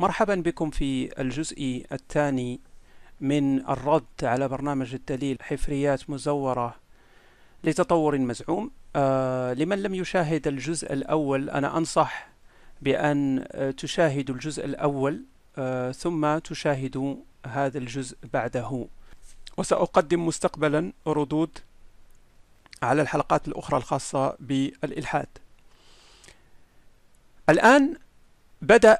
مرحبا بكم في الجزء الثاني من الرد على برنامج الدليل حفريات مزورة لتطور مزعوم آه لمن لم يشاهد الجزء الأول أنا أنصح بأن آه، تشاهدوا الجزء الأول آه ثم تشاهدوا هذا الجزء بعده وسأقدم مستقبلا ردود على الحلقات الأخرى الخاصة بالإلحاد الآن بدأ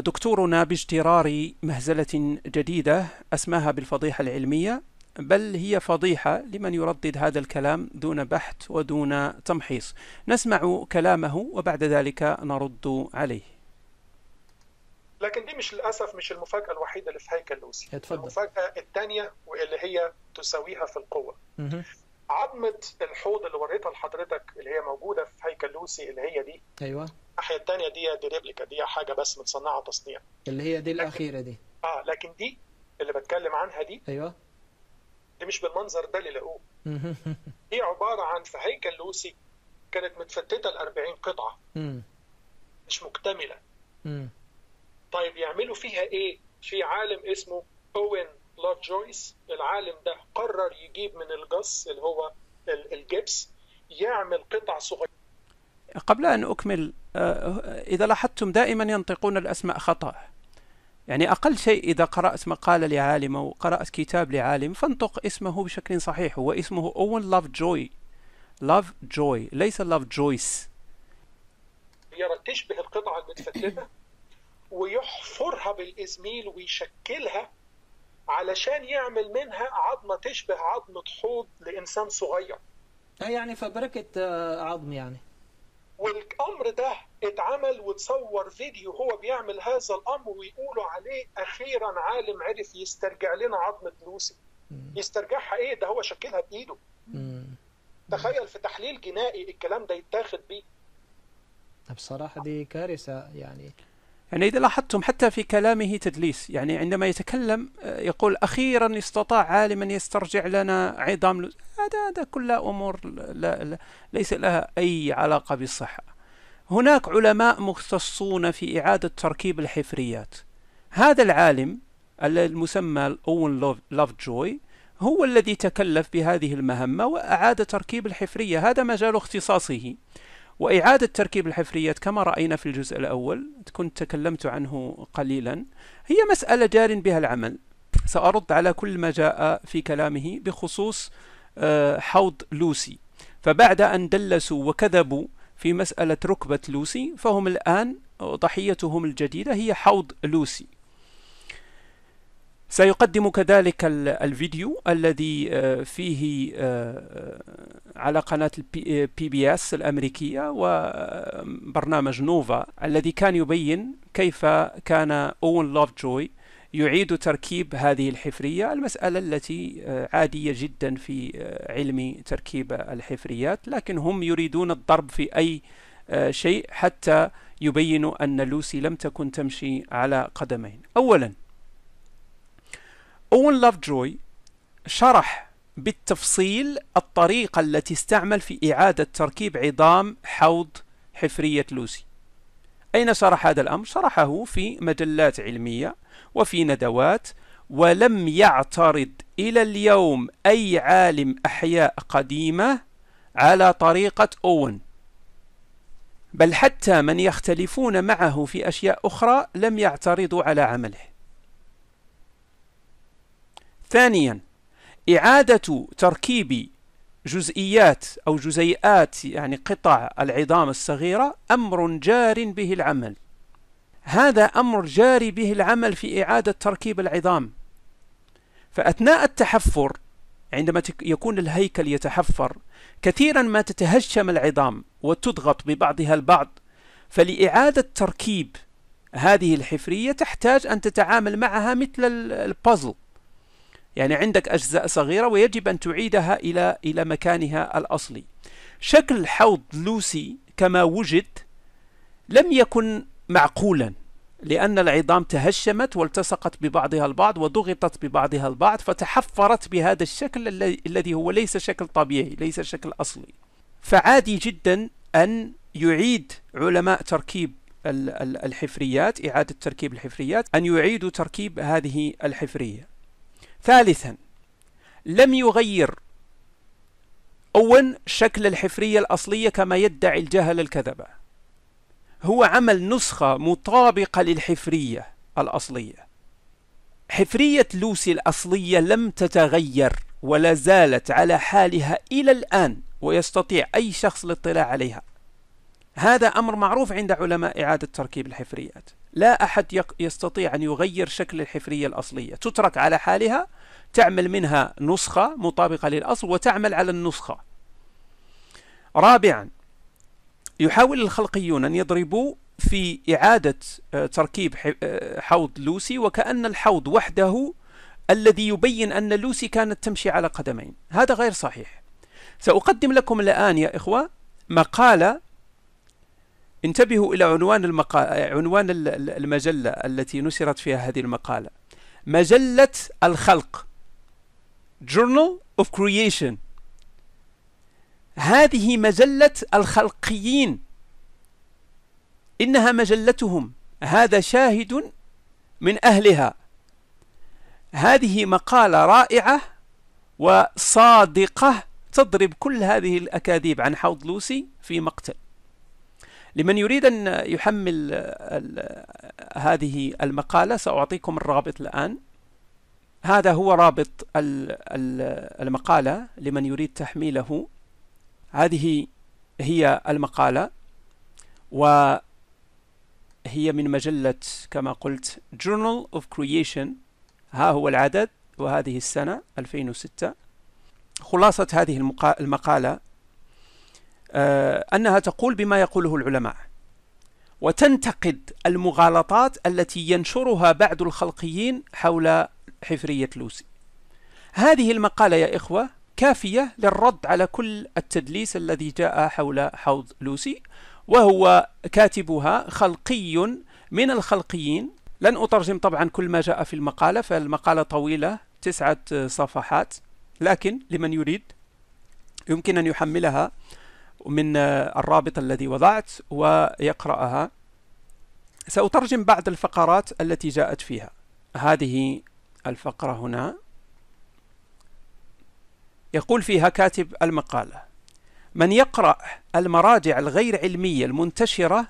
دكتورنا باجترار مهزلة جديدة أسماها بالفضيحة العلمية بل هي فضيحة لمن يردد هذا الكلام دون بحث ودون تمحيص نسمع كلامه وبعد ذلك نرد عليه لكن دي مش للاسف مش المفاجاه الوحيده اللي في هيكل لوسي اتفضل. المفاجاه الثانيه واللي هي تساويها في القوه عظمه الحوض اللي وريتها لحضرتك اللي هي موجوده في هيكل لوسي اللي هي دي ايوه الناحيه الثانيه دي دي ريبليكا دي حاجه بس متصنعه تصنيع اللي هي دي الاخيره دي اه لكن دي اللي بتكلم عنها دي ايوه دي مش بالمنظر ده اللي لقوه هي عباره عن في هيكل لوسي كانت متفتته ل 40 قطعه مش مكتمله طيب يعملوا فيها ايه؟ في عالم اسمه اوين بلاد جويس العالم ده قرر يجيب من الجص اللي هو الجبس يعمل قطع صغيره قبل ان اكمل آه، اذا لاحظتم دائما ينطقون الاسماء خطا يعني اقل شيء اذا قرات مقاله لعالم او قرات كتاب لعالم فانطق اسمه بشكل صحيح هو اسمه اون لاف جوي لاف جوي ليس لاف جويس يرى تشبه القطعه المتفتته ويحفرها بالازميل ويشكلها علشان يعمل منها عظمه تشبه عظمه حوض لانسان صغير آه، يعني فبركه آه، عظم يعني والامر ده اتعمل وتصور فيديو هو بيعمل هذا الامر ويقولوا عليه اخيرا عالم عرف يسترجع لنا عظمه لوسي يسترجعها ايه ده هو شكلها بايده تخيل في تحليل جنائي الكلام ده يتاخد بيه بصراحه دي كارثه يعني يعني إذا لاحظتم حتى في كلامه تدليس يعني عندما يتكلم آه، يقول أخيرا استطاع عالما يسترجع لنا عظام هذا هذا كلها أمور لا لا ليس لها أي علاقة بالصحة هناك علماء مختصون في إعادة تركيب الحفريات هذا العالم المسمى أون لوف جوي هو الذي تكلف بهذه المهمة وأعاد تركيب الحفرية هذا مجال اختصاصه وإعادة تركيب الحفريات كما رأينا في الجزء الأول كنت تكلمت عنه قليلا هي مسألة جار بها العمل سأرد على كل ما جاء في كلامه بخصوص آه، حوض لوسي فبعد أن دلسوا وكذبوا في مسألة ركبة لوسي فهم الآن ضحيتهم الجديدة هي حوض لوسي سيقدم كذلك الفيديو الذي آه، فيه آه، على قناة بي بي اس الأمريكية وبرنامج نوفا الذي كان يبين كيف كان أون لوف جوي يعيد تركيب هذه الحفرية المسألة التي آه، عادية جدا في علم تركيب الحفريات لكن هم يريدون الضرب في أي شيء حتى يبينوا أن لوسي لم تكن تمشي على قدمين أولاً أون جوي شرح بالتفصيل الطريقة التي استعمل في إعادة تركيب عظام حوض حفرية لوسي أين شرح هذا الأمر؟ شرحه في مجلات علمية وفي ندوات ولم يعترض إلى اليوم أي عالم أحياء قديمة على طريقة أون بل حتى من يختلفون معه في أشياء أخرى لم يعترضوا على عمله ثانيا إعادة تركيب جزئيات أو جزيئات يعني قطع العظام الصغيرة أمر جار به العمل هذا أمر جاري به العمل في إعادة تركيب العظام فأثناء التحفر عندما يكون الهيكل يتحفر كثيرا ما تتهشم العظام وتضغط ببعضها البعض فلإعادة تركيب هذه الحفرية تحتاج أن تتعامل معها مثل البازل يعني عندك أجزاء صغيرة ويجب أن تعيدها إلى إلى مكانها الأصلي شكل حوض لوسي كما وجد لم يكن معقولا لأن العظام تهشمت والتصقت ببعضها البعض وضغطت ببعضها البعض فتحفرت بهذا الشكل الذي هو ليس شكل طبيعي ليس شكل أصلي فعادي جدا أن يعيد علماء تركيب الحفريات إعادة تركيب الحفريات أن يعيدوا تركيب هذه الحفرية ثالثا لم يغير أوين شكل الحفرية الأصلية كما يدعي الجهل الكذبة هو عمل نسخة مطابقة للحفرية الأصلية حفرية لوسي الأصلية لم تتغير ولا زالت على حالها إلى الآن ويستطيع أي شخص الاطلاع عليها هذا أمر معروف عند علماء إعادة تركيب الحفريات لا أحد يستطيع أن يغير شكل الحفرية الأصلية تترك على حالها تعمل منها نسخة مطابقة للأصل وتعمل على النسخة رابعا يحاول الخلقيون أن يضربوا في إعادة آه، تركيب آه، حوض لوسي وكأن الحوض وحده الذي يبين أن لوسي كانت تمشي على قدمين هذا غير صحيح سأقدم لكم الآن يا إخوة مقالة انتبهوا إلى عنوان المقال عنوان المجلة التي نشرت فيها هذه المقالة مجلة الخلق Journal of Creation هذه مجلة الخلقيين إنها مجلتهم هذا شاهد من أهلها هذه مقالة رائعة وصادقة تضرب كل هذه الأكاذيب عن حوض لوسي في مقتل لمن يريد أن يحمل هذه المقالة سأعطيكم الرابط الآن هذا هو رابط المقالة لمن يريد تحميله هذه هي المقالة وهي من مجلة كما قلت Journal of Creation ها هو العدد وهذه السنة 2006 خلاصة هذه المقالة آه، أنها تقول بما يقوله العلماء وتنتقد المغالطات التي ينشرها بعض الخلقيين حول حفرية لوسي هذه المقالة يا إخوة كافية للرد على كل التدليس الذي جاء حول حوض لوسي وهو كاتبها خلقي من الخلقيين لن أترجم طبعا كل ما جاء في المقالة فالمقالة طويلة تسعة صفحات لكن لمن يريد يمكن أن يحملها من آه، الرابط الذي وضعت ويقرأها سأترجم بعض الفقرات التي جاءت فيها هذه الفقرة هنا يقول فيها كاتب المقالة من يقرأ المراجع الغير علمية المنتشرة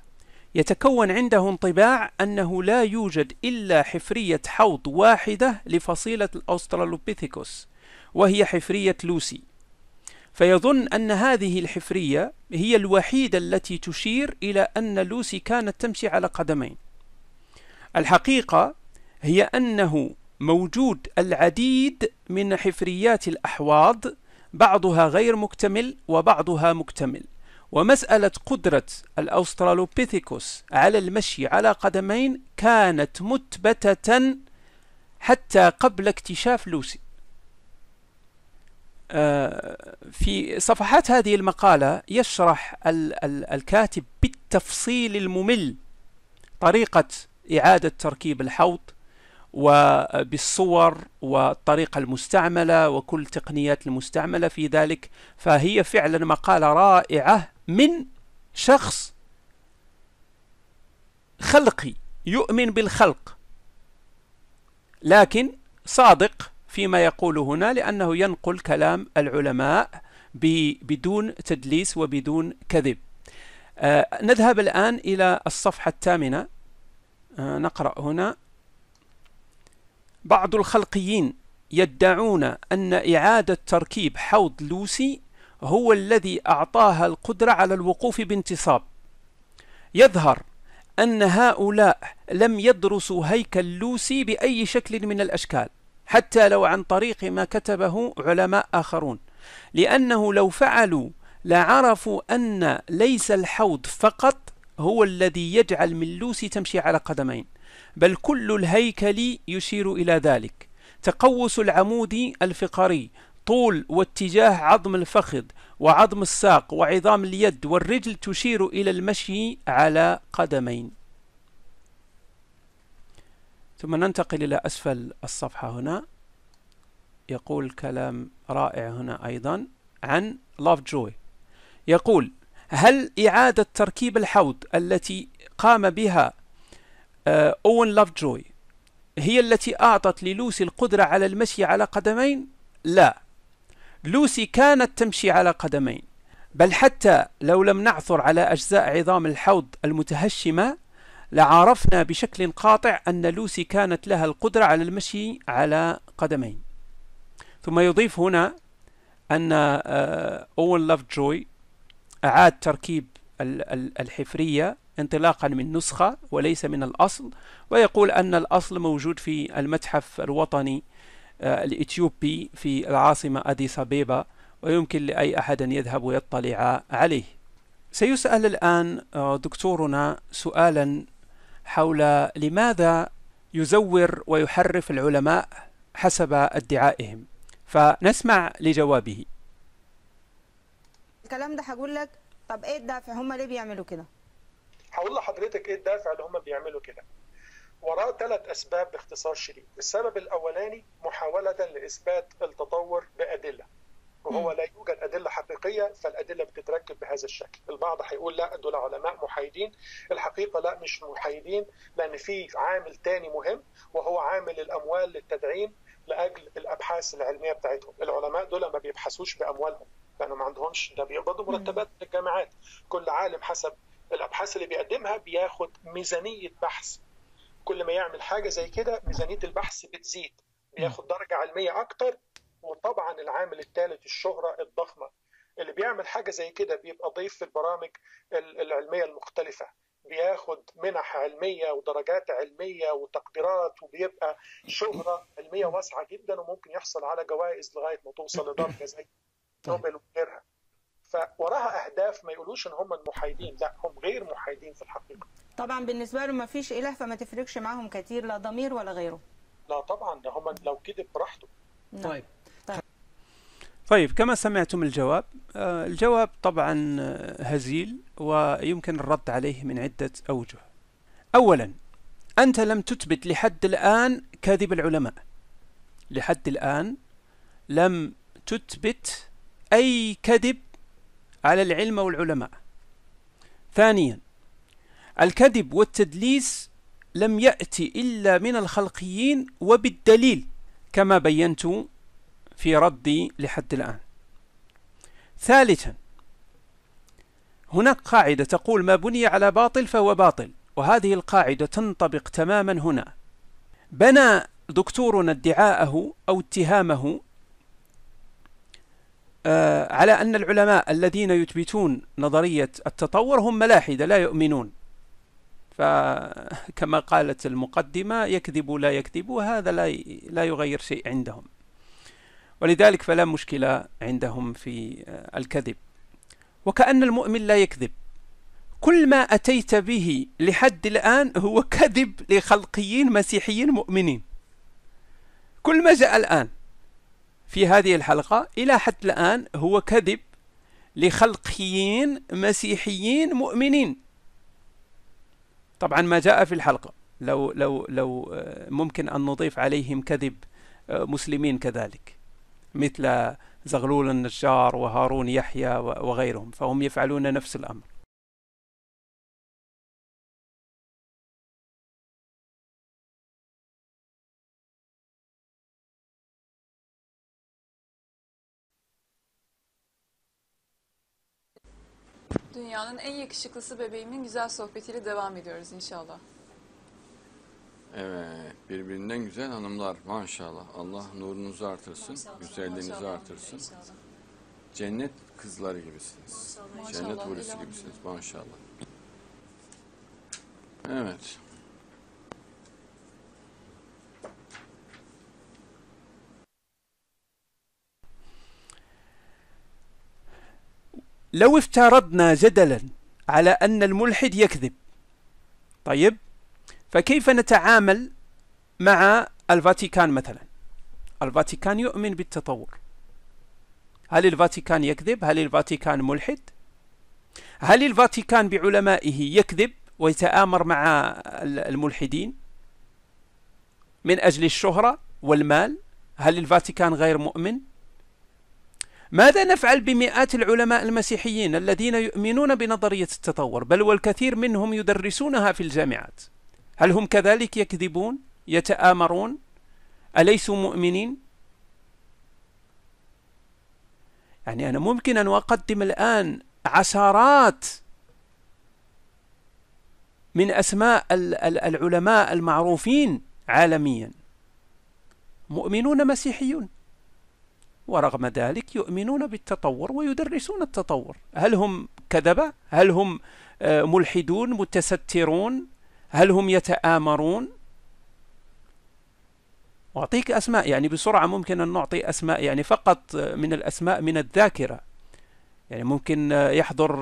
يتكون عنده انطباع أنه لا يوجد إلا حفرية حوض واحدة لفصيلة الأوسترالوبيثيكوس وهي حفرية لوسي فيظن أن هذه الحفرية هي الوحيدة التي تشير إلى أن لوسي كانت تمشي على قدمين الحقيقة هي أنه موجود العديد من حفريات الأحواض بعضها غير مكتمل وبعضها مكتمل ومسألة قدرة الأوسترالوبيثيكوس على المشي على قدمين كانت متبتة حتى قبل اكتشاف لوسي في صفحات هذه المقالة يشرح ال ال الكاتب بالتفصيل الممل طريقة إعادة تركيب الحوض وبالصور والطريقة المستعملة وكل التقنيات المستعملة في ذلك فهي فعلا مقالة رائعة من شخص خلقي يؤمن بالخلق لكن صادق فيما يقول هنا لأنه ينقل كلام العلماء بدون تدليس وبدون كذب آه، نذهب الآن إلى الصفحة الثامنة آه، نقرأ هنا بعض الخلقيين يدعون أن إعادة تركيب حوض لوسي هو الذي أعطاها القدرة على الوقوف بانتصاب يظهر أن هؤلاء لم يدرسوا هيكل لوسي بأي شكل من الأشكال حتى لو عن طريق ما كتبه علماء آخرون لأنه لو فعلوا لعرفوا أن ليس الحوض فقط هو الذي يجعل من لوسي تمشي على قدمين بل كل الهيكل يشير إلى ذلك تقوس العمود الفقري طول واتجاه عظم الفخذ وعظم الساق وعظام اليد والرجل تشير إلى المشي على قدمين ثم ننتقل إلى أسفل الصفحة هنا يقول كلام رائع هنا أيضا عن لاف جوي يقول هل إعادة تركيب الحوض التي قام بها أوين لاف جوي هي التي أعطت للوسي القدرة على المشي على قدمين؟ لا لوسي كانت تمشي على قدمين بل حتى لو لم نعثر على أجزاء عظام الحوض المتهشمة لعرفنا بشكل قاطع أن لوسي كانت لها القدرة على المشي على قدمين ثم يضيف هنا أن أول لاف جوي أعاد تركيب الحفرية انطلاقا من نسخة وليس من الأصل ويقول أن الأصل موجود في المتحف الوطني آه، الإثيوبي في العاصمة أديس أبيبا ويمكن لأي أحد أن يذهب ويطلع عليه سيسأل الآن آه، دكتورنا سؤالا حول لماذا يزور ويحرف العلماء حسب ادعائهم فنسمع لجوابه الكلام ده هقول لك طب ايه الدافع هم ليه بيعملوا كده هقول لحضرتك ايه الدافع اللي هم بيعملوا كده وراء ثلاث اسباب باختصار شديد السبب الاولاني محاوله لاثبات التطور بادله وهو لا يوجد ادله حقيقيه فالادله بتتركب بهذا الشكل، البعض هيقول لا دول علماء محايدين، الحقيقه لا مش محايدين لان في عامل تاني مهم وهو عامل الاموال للتدعيم لاجل الابحاث العلميه بتاعتهم، العلماء دول ما بيبحثوش باموالهم لانه ما عندهمش ده بيقبضوا مرتبات الجامعات، كل عالم حسب الابحاث اللي بيقدمها بياخد ميزانيه بحث كل ما يعمل حاجه زي كده ميزانيه البحث بتزيد بياخد درجه علميه اكتر وطبعا العامل الثالث الشهرة الضخمة اللي بيعمل حاجة زي كده بيبقى ضيف في البرامج العلمية المختلفة بياخد منح علمية ودرجات علمية وتقديرات وبيبقى شهرة علمية واسعة جدا وممكن يحصل على جوائز لغاية ما توصل لدرجة زي طيب. نوبل وغيرها فوراها أهداف ما يقولوش إن هم المحايدين لا هم غير محايدين في الحقيقة طبعا بالنسبة لهم ما فيش إله فما تفرقش معاهم كتير لا ضمير ولا غيره لا طبعا ده هم لو كده براحته نعم. طيب طيب كما سمعتم الجواب آه، الجواب طبعا آه، هزيل ويمكن الرد عليه من عدة أوجه أولا أنت لم تثبت لحد الآن كذب العلماء لحد الآن لم تثبت أي كذب على العلم والعلماء ثانيا الكذب والتدليس لم يأتي إلا من الخلقيين وبالدليل كما بينت في ردي لحد الآن ثالثا هناك قاعدة تقول ما بني على باطل فهو باطل وهذه القاعدة تنطبق تماما هنا بنى دكتورنا ادعاءه أو اتهامه آه، على أن العلماء الذين يثبتون نظرية التطور هم ملاحدة لا يؤمنون فكما قالت المقدمة يكذب لا يكذب وهذا لا لا يغير شيء عندهم ولذلك فلا مشكلة عندهم في آه، الكذب وكأن المؤمن لا يكذب كل ما أتيت به لحد الآن هو كذب لخلقيين مسيحيين مؤمنين كل ما جاء الآن في هذه الحلقة إلى حد الآن هو كذب لخلقيين مسيحيين مؤمنين طبعا ما جاء في الحلقة لو لو لو آه، ممكن أن نضيف عليهم كذب آه، مسلمين كذلك مثل زغلول النجار وهارون يحيى وغيرهم فهم يفعلون نفس الأمر Dünyanın en yakışıklısı bebeğimin güzel sohbetiyle devam ediyoruz inşallah. Evet, birbirinden güzel hanımlar maşallah. Allah nurunuzu artırsın, maşallah, güzelliğinizi maşallah, artırsın. Maşallah. Cennet kızları gibisiniz. Maşallah. Cennet maşallah, hurisi gibisiniz maşallah. Evet. لو افترضنا جدلا على أن الملحد يكذب طيب فكيف نتعامل مع الفاتيكان مثلا الفاتيكان يؤمن بالتطور هل الفاتيكان يكذب هل الفاتيكان ملحد هل الفاتيكان بعلمائه يكذب ويتآمر مع الملحدين من أجل الشهرة والمال هل الفاتيكان غير مؤمن ماذا نفعل بمئات العلماء المسيحيين الذين يؤمنون بنظرية التطور بل والكثير منهم يدرسونها في الجامعات هل هم كذلك يكذبون يتآمرون أليسوا مؤمنين يعني أنا ممكن أن أقدم الآن عشرات من أسماء العلماء المعروفين عالميا مؤمنون مسيحيون ورغم ذلك يؤمنون بالتطور ويدرسون التطور هل هم كذبة؟ هل هم آه، ملحدون متسترون هل هم يتآمرون أعطيك أسماء يعني بسرعة ممكن أن نعطي أسماء يعني فقط من الأسماء من الذاكرة يعني ممكن يحضر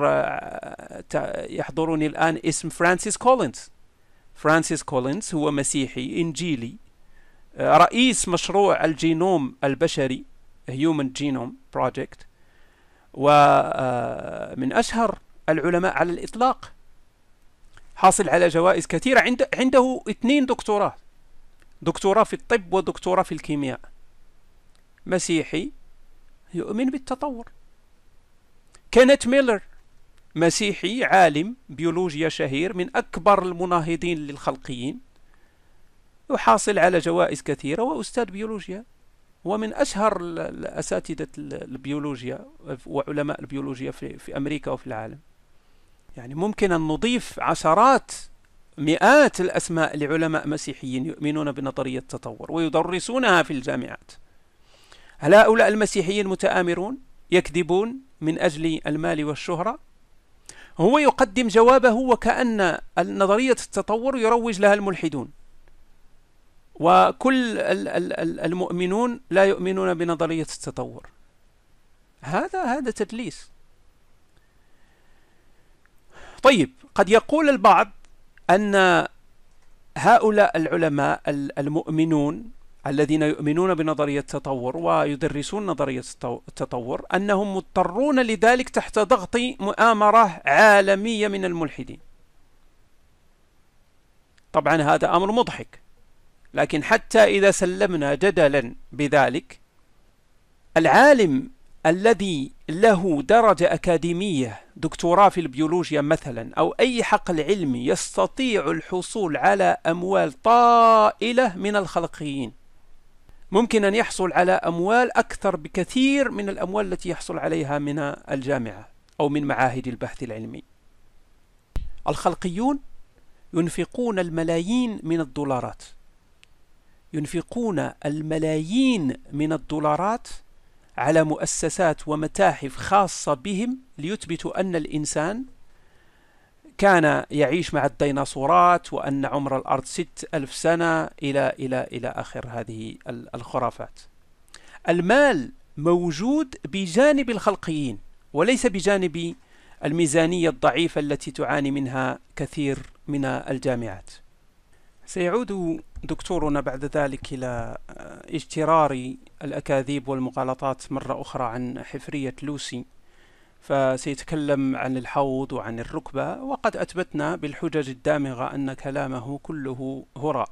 يحضرني الآن اسم فرانسيس كولينز فرانسيس كولينز هو مسيحي إنجيلي رئيس مشروع الجينوم البشري Human Genome Project ومن آه، أشهر العلماء على الإطلاق حاصل على جوائز كثيرة عند عنده اثنين دكتوراه دكتوراه في الطب ودكتوراه في الكيمياء مسيحي يؤمن بالتطور كانت ميلر مسيحي عالم بيولوجيا شهير من أكبر المناهضين للخلقيين وحاصل على جوائز كثيرة وأستاذ بيولوجيا ومن أشهر أساتذة البيولوجيا وعلماء البيولوجيا في أمريكا وفي العالم يعني ممكن أن نضيف عشرات مئات الأسماء لعلماء مسيحيين يؤمنون بنظرية التطور ويدرسونها في الجامعات هل هؤلاء المسيحيين متآمرون يكذبون من أجل المال والشهرة هو يقدم جوابه وكأن نظرية التطور يروج لها الملحدون وكل المؤمنون لا يؤمنون بنظرية التطور هذا هذا تدليس طيب قد يقول البعض أن هؤلاء العلماء المؤمنون الذين يؤمنون بنظرية التطور ويدرسون نظرية التطور أنهم مضطرون لذلك تحت ضغط مؤامرة عالمية من الملحدين طبعا هذا أمر مضحك لكن حتى إذا سلمنا جدلا بذلك العالم الذي له درجة أكاديمية دكتوراه في البيولوجيا مثلا أو أي حقل علمي يستطيع الحصول على أموال طائلة من الخلقيين ممكن أن يحصل على أموال أكثر بكثير من الأموال التي يحصل عليها من الجامعة أو من معاهد البحث العلمي الخلقيون ينفقون الملايين من الدولارات ينفقون الملايين من الدولارات على مؤسسات ومتاحف خاصة بهم ليثبتوا أن الإنسان كان يعيش مع الديناصورات وأن عمر الأرض ست ألف سنة إلى, إلى, إلى آخر هذه الخرافات المال موجود بجانب الخلقيين وليس بجانب الميزانية الضعيفة التي تعاني منها كثير من الجامعات سيعود دكتورنا بعد ذلك إلى آه، اجترار الأكاذيب والمغالطات مرة أخرى عن حفرية لوسي فسيتكلم عن الحوض وعن الركبة وقد أثبتنا بالحجج الدامغة أن كلامه كله هراء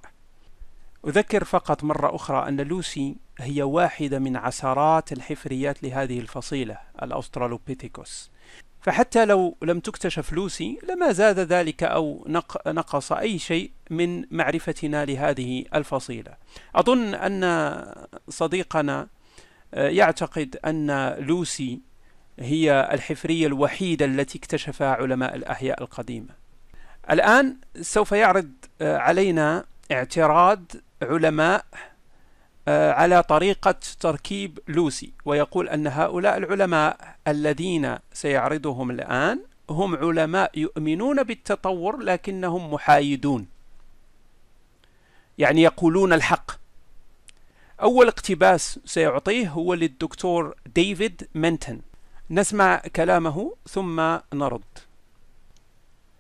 أذكر فقط مرة أخرى أن لوسي هي واحدة من عشرات الحفريات لهذه الفصيلة الأوسترالوبيثيكوس فحتى لو لم تكتشف لوسي لما زاد ذلك أو نقص أي شيء من معرفتنا لهذه الفصيلة أظن أن صديقنا آه، يعتقد أن لوسي هي الحفرية الوحيدة التي اكتشفها علماء الأحياء القديمة الآن سوف يعرض آه، علينا اعتراض علماء آه، على طريقة تركيب لوسي ويقول أن هؤلاء العلماء الذين سيعرضهم الآن هم علماء يؤمنون بالتطور لكنهم محايدون يعني يقولون الحق أول اقتباس سيعطيه هو للدكتور ديفيد منتن نسمع كلامه ثم نرد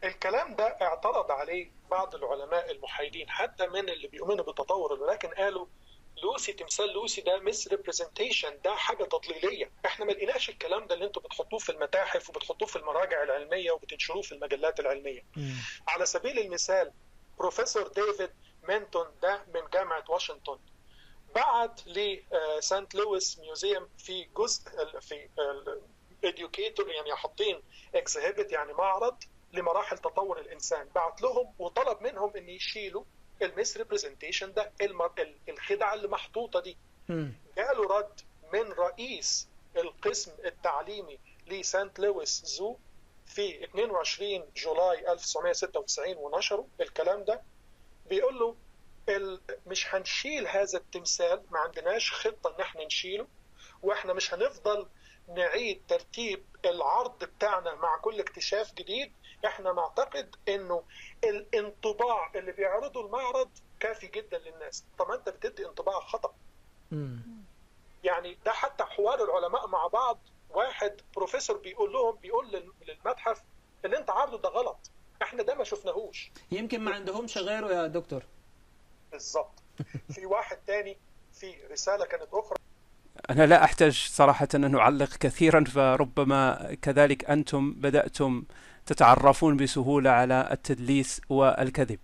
الكلام ده اعترض عليه بعض العلماء المحايدين حتى من اللي بيؤمنوا بالتطور ولكن قالوا لوسي تمثال لوسي ده مس ريبريزنتيشن ده حاجه تضليليه احنا ما لقيناش الكلام ده اللي انتم بتحطوه في المتاحف وبتحطوه في المراجع العلميه وبتنشروه في المجلات العلميه مم. على سبيل المثال بروفيسور ديفيد مينتون ده من جامعه واشنطن بعت لسانت لويس ميوزيوم في جزء في اديوكيتور يعني حاطين اكزهبت يعني معرض لمراحل تطور الانسان بعت لهم وطلب منهم ان يشيلوا الميس ريبريزنتيشن ده الخدعه اللي محطوطه دي جاله رد من رئيس القسم التعليمي لسانت لويس زو في 22 جولاي 1996 ونشره الكلام ده بيقول له مش هنشيل هذا التمثال ما عندناش خطه ان احنا نشيله واحنا مش هنفضل نعيد ترتيب العرض بتاعنا مع كل اكتشاف جديد احنا نعتقد انه الانطباع اللي بيعرضه المعرض كافي جدا للناس طب انت بتدي انطباع خطا يعني ده حتى حوار العلماء مع بعض واحد بروفيسور بيقول لهم بيقول للمتحف اللي انت عارضه ده غلط احنا ده ما شفناهوش يمكن ما عندهمش غيره يا دكتور بالظبط في واحد تاني في رساله كانت اخرى أنا لا أحتاج صراحة أن أعلق كثيرا فربما كذلك أنتم بدأتم تتعرفون بسهولة على التدليس والكذب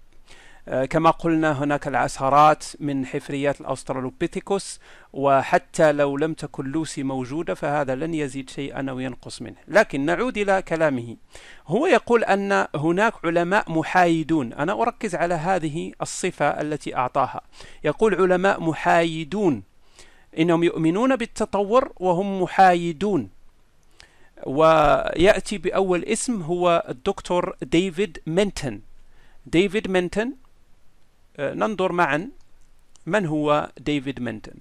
آه، كما قلنا هناك العسرات من حفريات الأسترالوبيثيكوس وحتى لو لم تكن لوسي موجودة فهذا لن يزيد شيئا أو ينقص منه لكن نعود إلى كلامه هو يقول أن هناك علماء محايدون أنا أركز على هذه الصفة التي أعطاها يقول علماء محايدون إنهم يؤمنون بالتطور وهم محايدون وياتي باول اسم هو الدكتور ديفيد منتن ديفيد منتن آه، ننظر معا من هو ديفيد منتن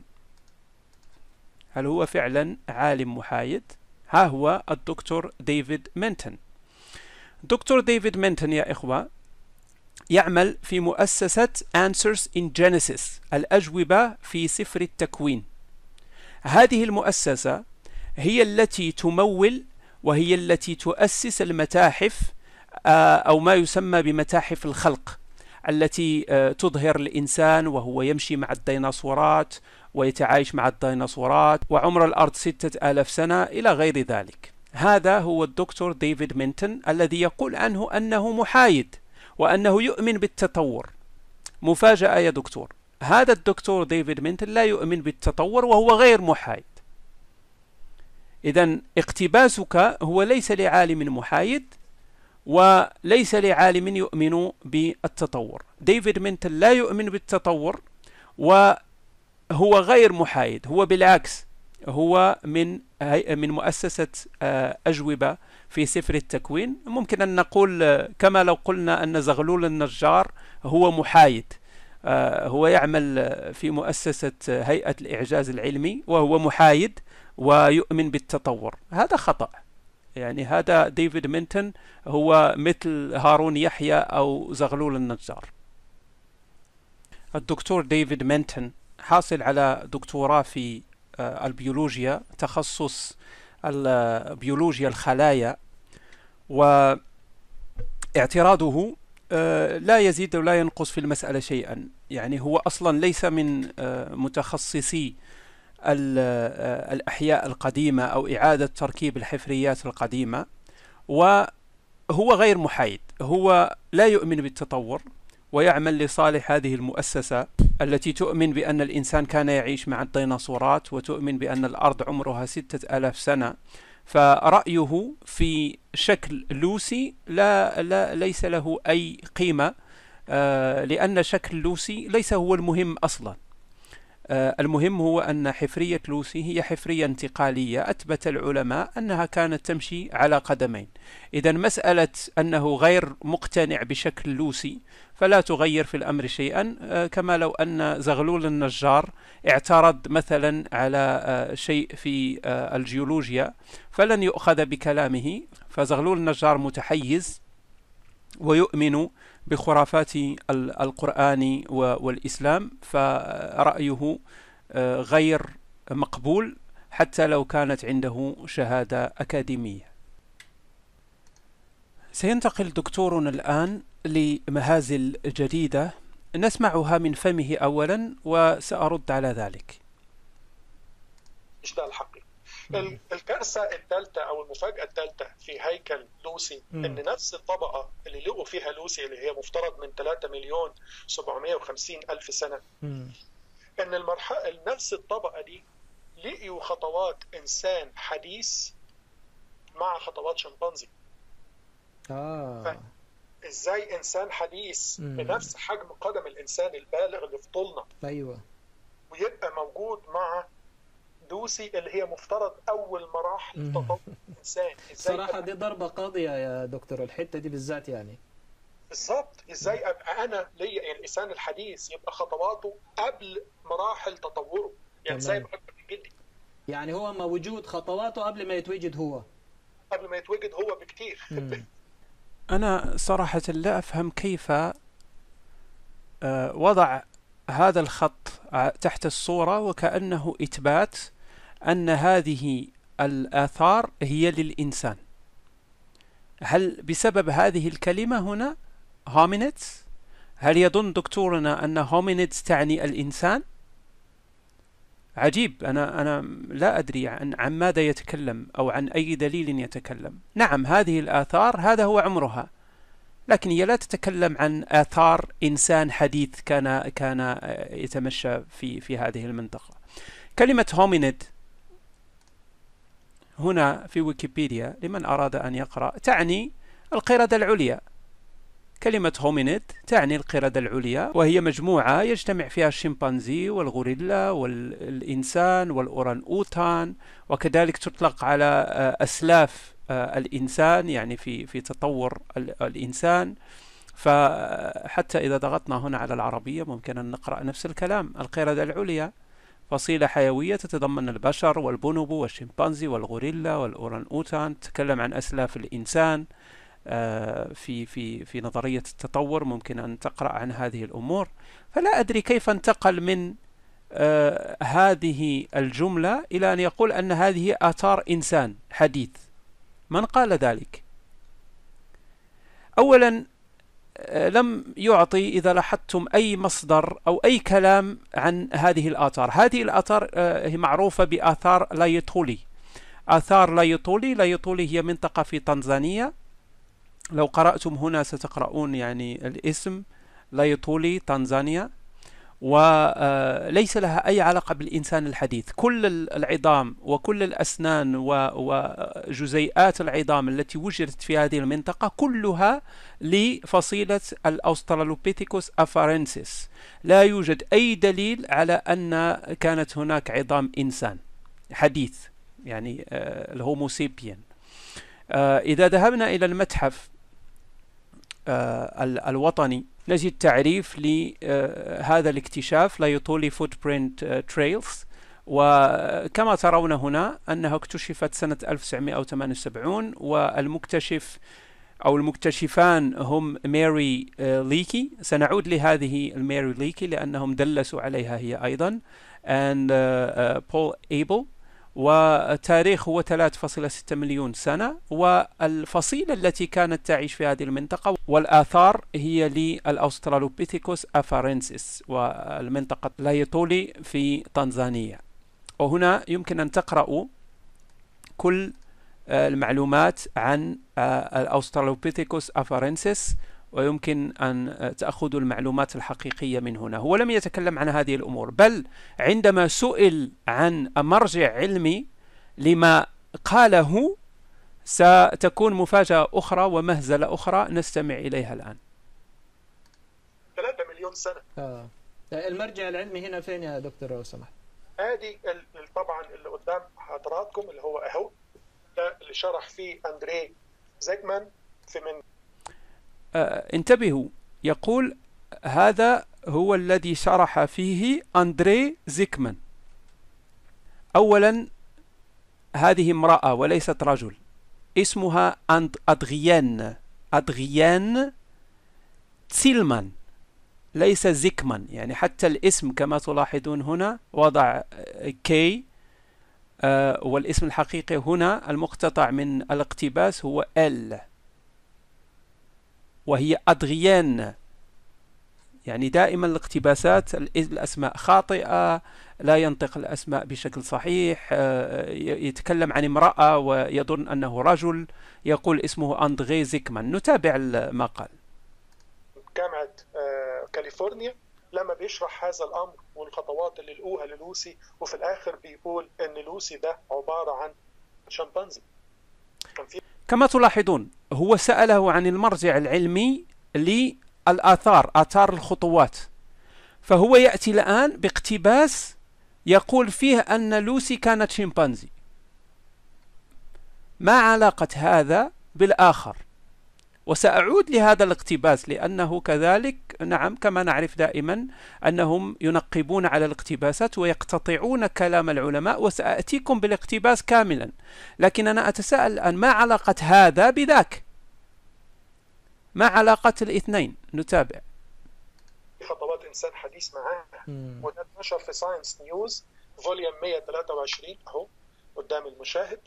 هل هو فعلا عالم محايد ها هو الدكتور ديفيد منتن دكتور ديفيد منتن يا إخوة يعمل في مؤسسة Answers in Genesis الأجوبة في سفر التكوين هذه المؤسسة هي التي تمول وهي التي تؤسس المتاحف آه، أو ما يسمى بمتاحف الخلق التي آه، تظهر الإنسان وهو يمشي مع الديناصورات ويتعايش مع الديناصورات وعمر الأرض ستة آلاف سنة إلى غير ذلك هذا هو الدكتور ديفيد مينتون الذي يقول عنه أنه محايد وأنه يؤمن بالتطور مفاجأة يا دكتور هذا الدكتور ديفيد مينتون لا يؤمن بالتطور وهو غير محايد إذا اقتباسك هو ليس لعالم محايد وليس لعالم يؤمن بالتطور ديفيد منتل لا يؤمن بالتطور وهو غير محايد هو بالعكس هو من من مؤسسة آه، أجوبة في سفر التكوين ممكن أن نقول آه، كما لو قلنا أن زغلول النجار هو محايد آه، هو يعمل في مؤسسة هيئة الإعجاز العلمي وهو محايد ويؤمن بالتطور هذا خطأ يعني هذا ديفيد مينتون هو مثل هارون يحيى أو زغلول النجار الدكتور ديفيد مينتون حاصل على دكتوراه في آه، البيولوجيا تخصص البيولوجيا الخلايا واعتراضه آه، لا يزيد ولا ينقص في المسألة شيئا يعني هو أصلا ليس من آه، متخصصي آه، الأحياء القديمة أو إعادة تركيب الحفريات القديمة وهو غير محايد هو لا يؤمن بالتطور ويعمل لصالح هذه المؤسسة التي تؤمن بأن الإنسان كان يعيش مع الديناصورات وتؤمن بأن الأرض عمرها ستة ألاف سنة فرأيه في شكل لوسي لا, لا ليس له أي قيمة آه، لأن شكل لوسي ليس هو المهم أصلاً آه، المهم هو أن حفرية لوسي هي حفرية انتقالية أثبت العلماء أنها كانت تمشي على قدمين إذا مسألة أنه غير مقتنع بشكل لوسي فلا تغير في الأمر شيئا آه، كما لو أن زغلول النجار اعترض مثلا على آه، شيء في الجيولوجيا فلن يؤخذ بكلامه فزغلول النجار متحيز ويؤمن بخرافات القرآن والإسلام فرأيه آه، غير مقبول حتى لو كانت عنده شهادة أكاديمية سينتقل دكتورنا الآن لمهازل جديدة نسمعها من فمه أولا وسأرد على ذلك إشدال الحق الكارثه الثالثه او المفاجاه الثالثه في هيكل لوسي ان نفس الطبقه اللي لقوا فيها لوسي اللي هي مفترض من 3 مليون 750 الف سنه ان المرحله نفس الطبقه دي لقيوا خطوات انسان حديث مع خطوات شمبانزي اه ازاي انسان حديث مم. بنفس حجم قدم الانسان البالغ اللي في طولنا ايوه ويبقى موجود مع دوسي اللي هي مفترض اول مراحل تطور الانسان ازاي صراحه دي ضربه قاضيه يا دكتور الحته دي بالذات يعني بالظبط ازاي ابقى انا ليا الانسان الحديث يبقى خطواته قبل مراحل تطوره يعني ازاي ابقى جدي يعني هو ما وجود خطواته قبل ما يتوجد هو قبل ما يتوجد هو بكتير انا صراحه لا افهم كيف آه، وضع هذا الخط تحت الصورة وكأنه إثبات أن هذه الآثار هي للإنسان هل بسبب هذه الكلمة هنا هومينيدز هل يظن دكتورنا أن هومينيدز تعني الإنسان؟ عجيب أنا أنا لا أدري عن عن ماذا يتكلم أو عن أي دليل يتكلم. نعم هذه الآثار هذا هو عمرها لكن هي لا تتكلم عن آثار إنسان حديث كان كان آه، يتمشى في في هذه المنطقة. كلمة هومينيد هنا في ويكيبيديا لمن أراد أن يقرأ تعني القردة العليا كلمة هومينيد تعني القردة العليا وهي مجموعة يجتمع فيها الشمبانزي والغوريلا والإنسان والأوران أوتان وكذلك تطلق على آه، أسلاف آه، الإنسان يعني في في تطور الإنسان فحتى إذا ضغطنا هنا على العربية ممكن أن نقرأ نفس الكلام القردة العليا فصيلة حيوية تتضمن البشر والبنب والشمبانزي والغوريلا والأوران أوتان تتكلم عن أسلاف الإنسان آه، في في في نظرية التطور ممكن أن تقرأ عن هذه الأمور فلا أدري كيف انتقل من آه، هذه الجملة إلى أن يقول أن هذه آثار إنسان حديث من قال ذلك أولا آه، لم يعطي إذا لاحظتم أي مصدر أو أي كلام عن هذه الآثار هذه الآثار آه، هي معروفة بآثار لايطولي آثار لايطولي لايطولي هي منطقة في تنزانيا لو قرأتم هنا ستقرؤون يعني الاسم لايطولي تنزانيا وليس لها أي علاقة بالإنسان الحديث كل العظام وكل الأسنان وجزيئات العظام التي وجدت في هذه المنطقة كلها لفصيلة الأوسترالوبيتيكوس أفارنسيس لا يوجد أي دليل على أن كانت هناك عظام إنسان حديث يعني آه، الهوموسيبيان آه، إذا ذهبنا إلى المتحف آه، الوطني نجد تعريف لهذا آه، الاكتشاف لايطولي فوتبرينت تريلز وكما ترون هنا أنها اكتشفت سنة 1978 والمكتشف أو المكتشفان هم ماري آه، ليكي سنعود لهذه الماري ليكي لأنهم دلسوا عليها هي أيضا and بول uh, ايبل uh, وتاريخ هو 3.6 مليون سنة والفصيلة التي كانت تعيش في هذه المنطقة والآثار هي للأوسترالوبيثيكوس أفارنسيس والمنطقة لايطولي في تنزانيا وهنا يمكن أن تقرأوا كل آه، المعلومات عن آه، الأوسترالوبيثيكوس أفارنسيس ويمكن أن تأخذوا المعلومات الحقيقية من هنا هو لم يتكلم عن هذه الأمور بل عندما سئل عن مرجع علمي لما قاله ستكون مفاجأة أخرى ومهزلة أخرى نستمع إليها الآن 3 مليون سنة آه. المرجع العلمي هنا فين يا دكتور لو سمحت؟ ادي طبعا اللي قدام حضراتكم اللي هو اهو ده اللي شرح فيه اندريه زيجمان في من آه، انتبهوا يقول هذا هو الذي شرح فيه أندري زيكمان أولا هذه امرأة وليست رجل اسمها أدغيان أدغيان تسيلمان ليس زيكمان يعني حتى الاسم كما تلاحظون هنا وضع كي آه، والاسم الحقيقي هنا المقتطع من الاقتباس هو ال وهي أدغيان يعني دائما الاقتباسات الأسماء خاطئة لا ينطق الأسماء بشكل صحيح آه، يتكلم عن امرأة ويظن أنه رجل يقول اسمه أندغي زيكمان نتابع المقال جامعة آه، كاليفورنيا لما بيشرح هذا الأمر والخطوات اللي لقوها للوسي وفي الآخر بيقول إن لوسي ده عبارة عن شمبانزي كان في كما تلاحظون هو سأله عن المرجع العلمي للآثار آثار الخطوات فهو يأتي الآن باقتباس يقول فيه أن لوسي كانت شمبانزي ما علاقة هذا بالآخر وسأعود لهذا الاقتباس لأنه كذلك نعم كما نعرف دائما أنهم ينقبون على الاقتباسات ويقتطعون كلام العلماء وسأتيكم بالاقتباس كاملا لكن أنا أتساءل الآن ما علاقة هذا بذاك ما علاقة الاثنين نتابع خطوات إنسان حديث معاه وده نشر في ساينس نيوز فوليوم 123 أهو قدام المشاهد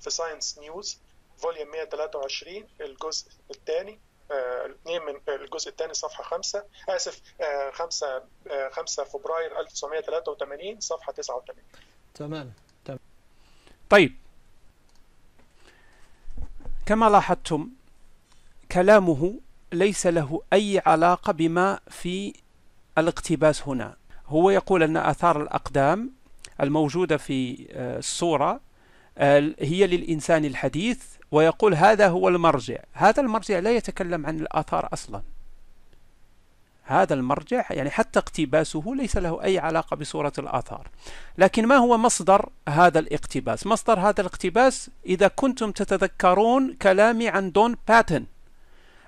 في ساينس نيوز فوليوم 123 الجزء الثاني آه، اثنين من الجزء الثاني صفحه 5 اسف 5 آه، 5 آه، فبراير 1983 صفحه 89 تمام تمام طيب كما لاحظتم كلامه ليس له أي علاقة بما في الاقتباس هنا هو يقول أن آثار الأقدام الموجودة في الصورة هي للإنسان الحديث ويقول هذا هو المرجع هذا المرجع لا يتكلم عن الآثار أصلا هذا المرجع يعني حتى اقتباسه ليس له أي علاقة بصورة الآثار لكن ما هو مصدر هذا الاقتباس مصدر هذا الاقتباس إذا كنتم تتذكرون كلامي عن دون باتن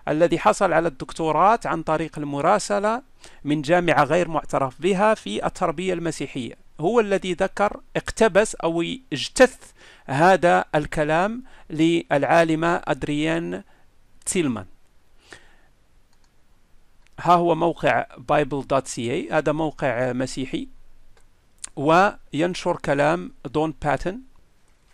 الذي حصل على الدكتوراه عن طريق المراسلة من جامعة غير معترف بها في التربية المسيحية هو الذي ذكر اقتبس أو اجتث هذا الكلام للعالمة أدريان تيلمان ها هو موقع bible.ca هذا موقع مسيحي وينشر كلام دون باتن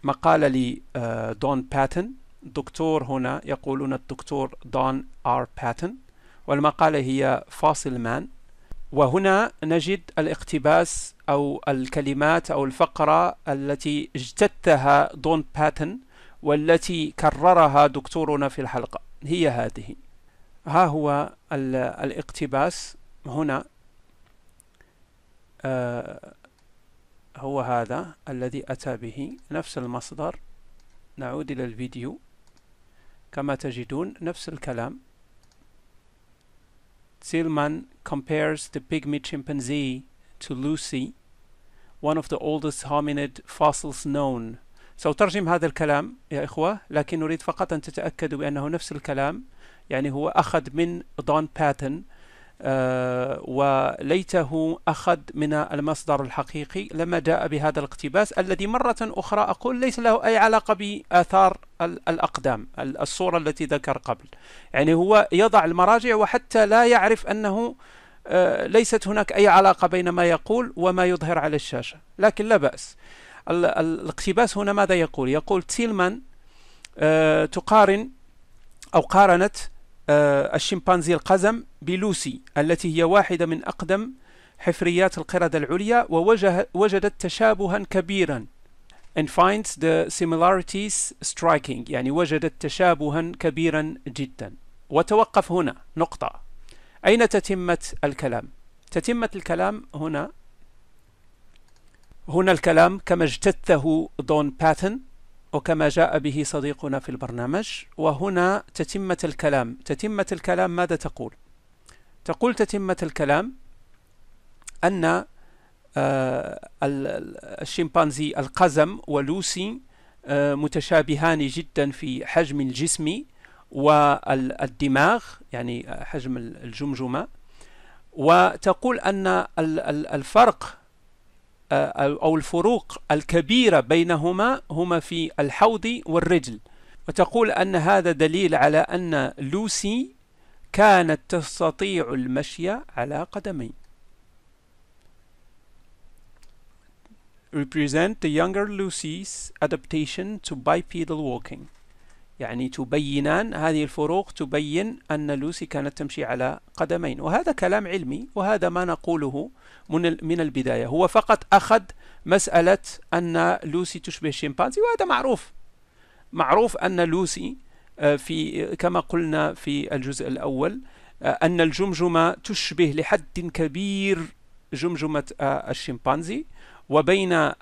مقالة لدون آه، باتن دكتور هنا يقولون الدكتور دون آر باتن والمقالة هي فاصل مان وهنا نجد الاقتباس أو الكلمات أو الفقرة التي اجتدتها دون باتن والتي كررها دكتورنا في الحلقة هي هذه ها هو الاقتباس هنا آه هو هذا الذي أتى به نفس المصدر نعود إلى الفيديو كما تجدون نفس الكلام Zillman compares the pygmy chimpanzee to Lucy one of the oldest hominid fossils known سأترجم هذا الكلام يا إخوة لكن أريد فقط أن تتأكدوا بأنه نفس الكلام يعني هو أخذ من دون باتن آه، وليته أخذ من المصدر الحقيقي لما جاء بهذا الاقتباس الذي مرة أخرى أقول ليس له أي علاقة بآثار الأقدام الصورة التي ذكر قبل يعني هو يضع المراجع وحتى لا يعرف أنه آه، ليست هناك أي علاقة بين ما يقول وما يظهر على الشاشة لكن لا بأس الاقتباس هنا ماذا يقول يقول تيلمان آه، تقارن أو قارنت آه، الشمبانزي القزم بلوسي التي هي واحدة من أقدم حفريات القردة العليا ووجدت تشابها كبيرا and finds the similarities striking يعني وجدت تشابها كبيرا جدا وتوقف هنا نقطة أين تتمة الكلام؟ تتمة الكلام هنا هنا الكلام كما اجتثه دون باتن وكما جاء به صديقنا في البرنامج وهنا تتمة الكلام تتمة الكلام ماذا تقول تقول تتمة الكلام أن آه، الشمبانزي القزم ولوسي آه، متشابهان جدا في حجم الجسم والدماغ يعني حجم الجمجمة وتقول أن الفرق آه، أو الفروق الكبيرة بينهما هما في الحوض والرجل وتقول أن هذا دليل على أن لوسي كانت تستطيع المشي على قدمين represent the younger Lucy's adaptation to bipedal walking يعني تبينان هذه الفروق تبين أن لوسي كانت تمشي على قدمين وهذا كلام علمي وهذا ما نقوله من من البداية هو فقط أخذ مسألة أن لوسي تشبه الشمبانزي وهذا معروف معروف أن لوسي آه، في كما قلنا في الجزء الأول آه، أن الجمجمة تشبه لحد كبير جمجمة آه، الشمبانزي وبين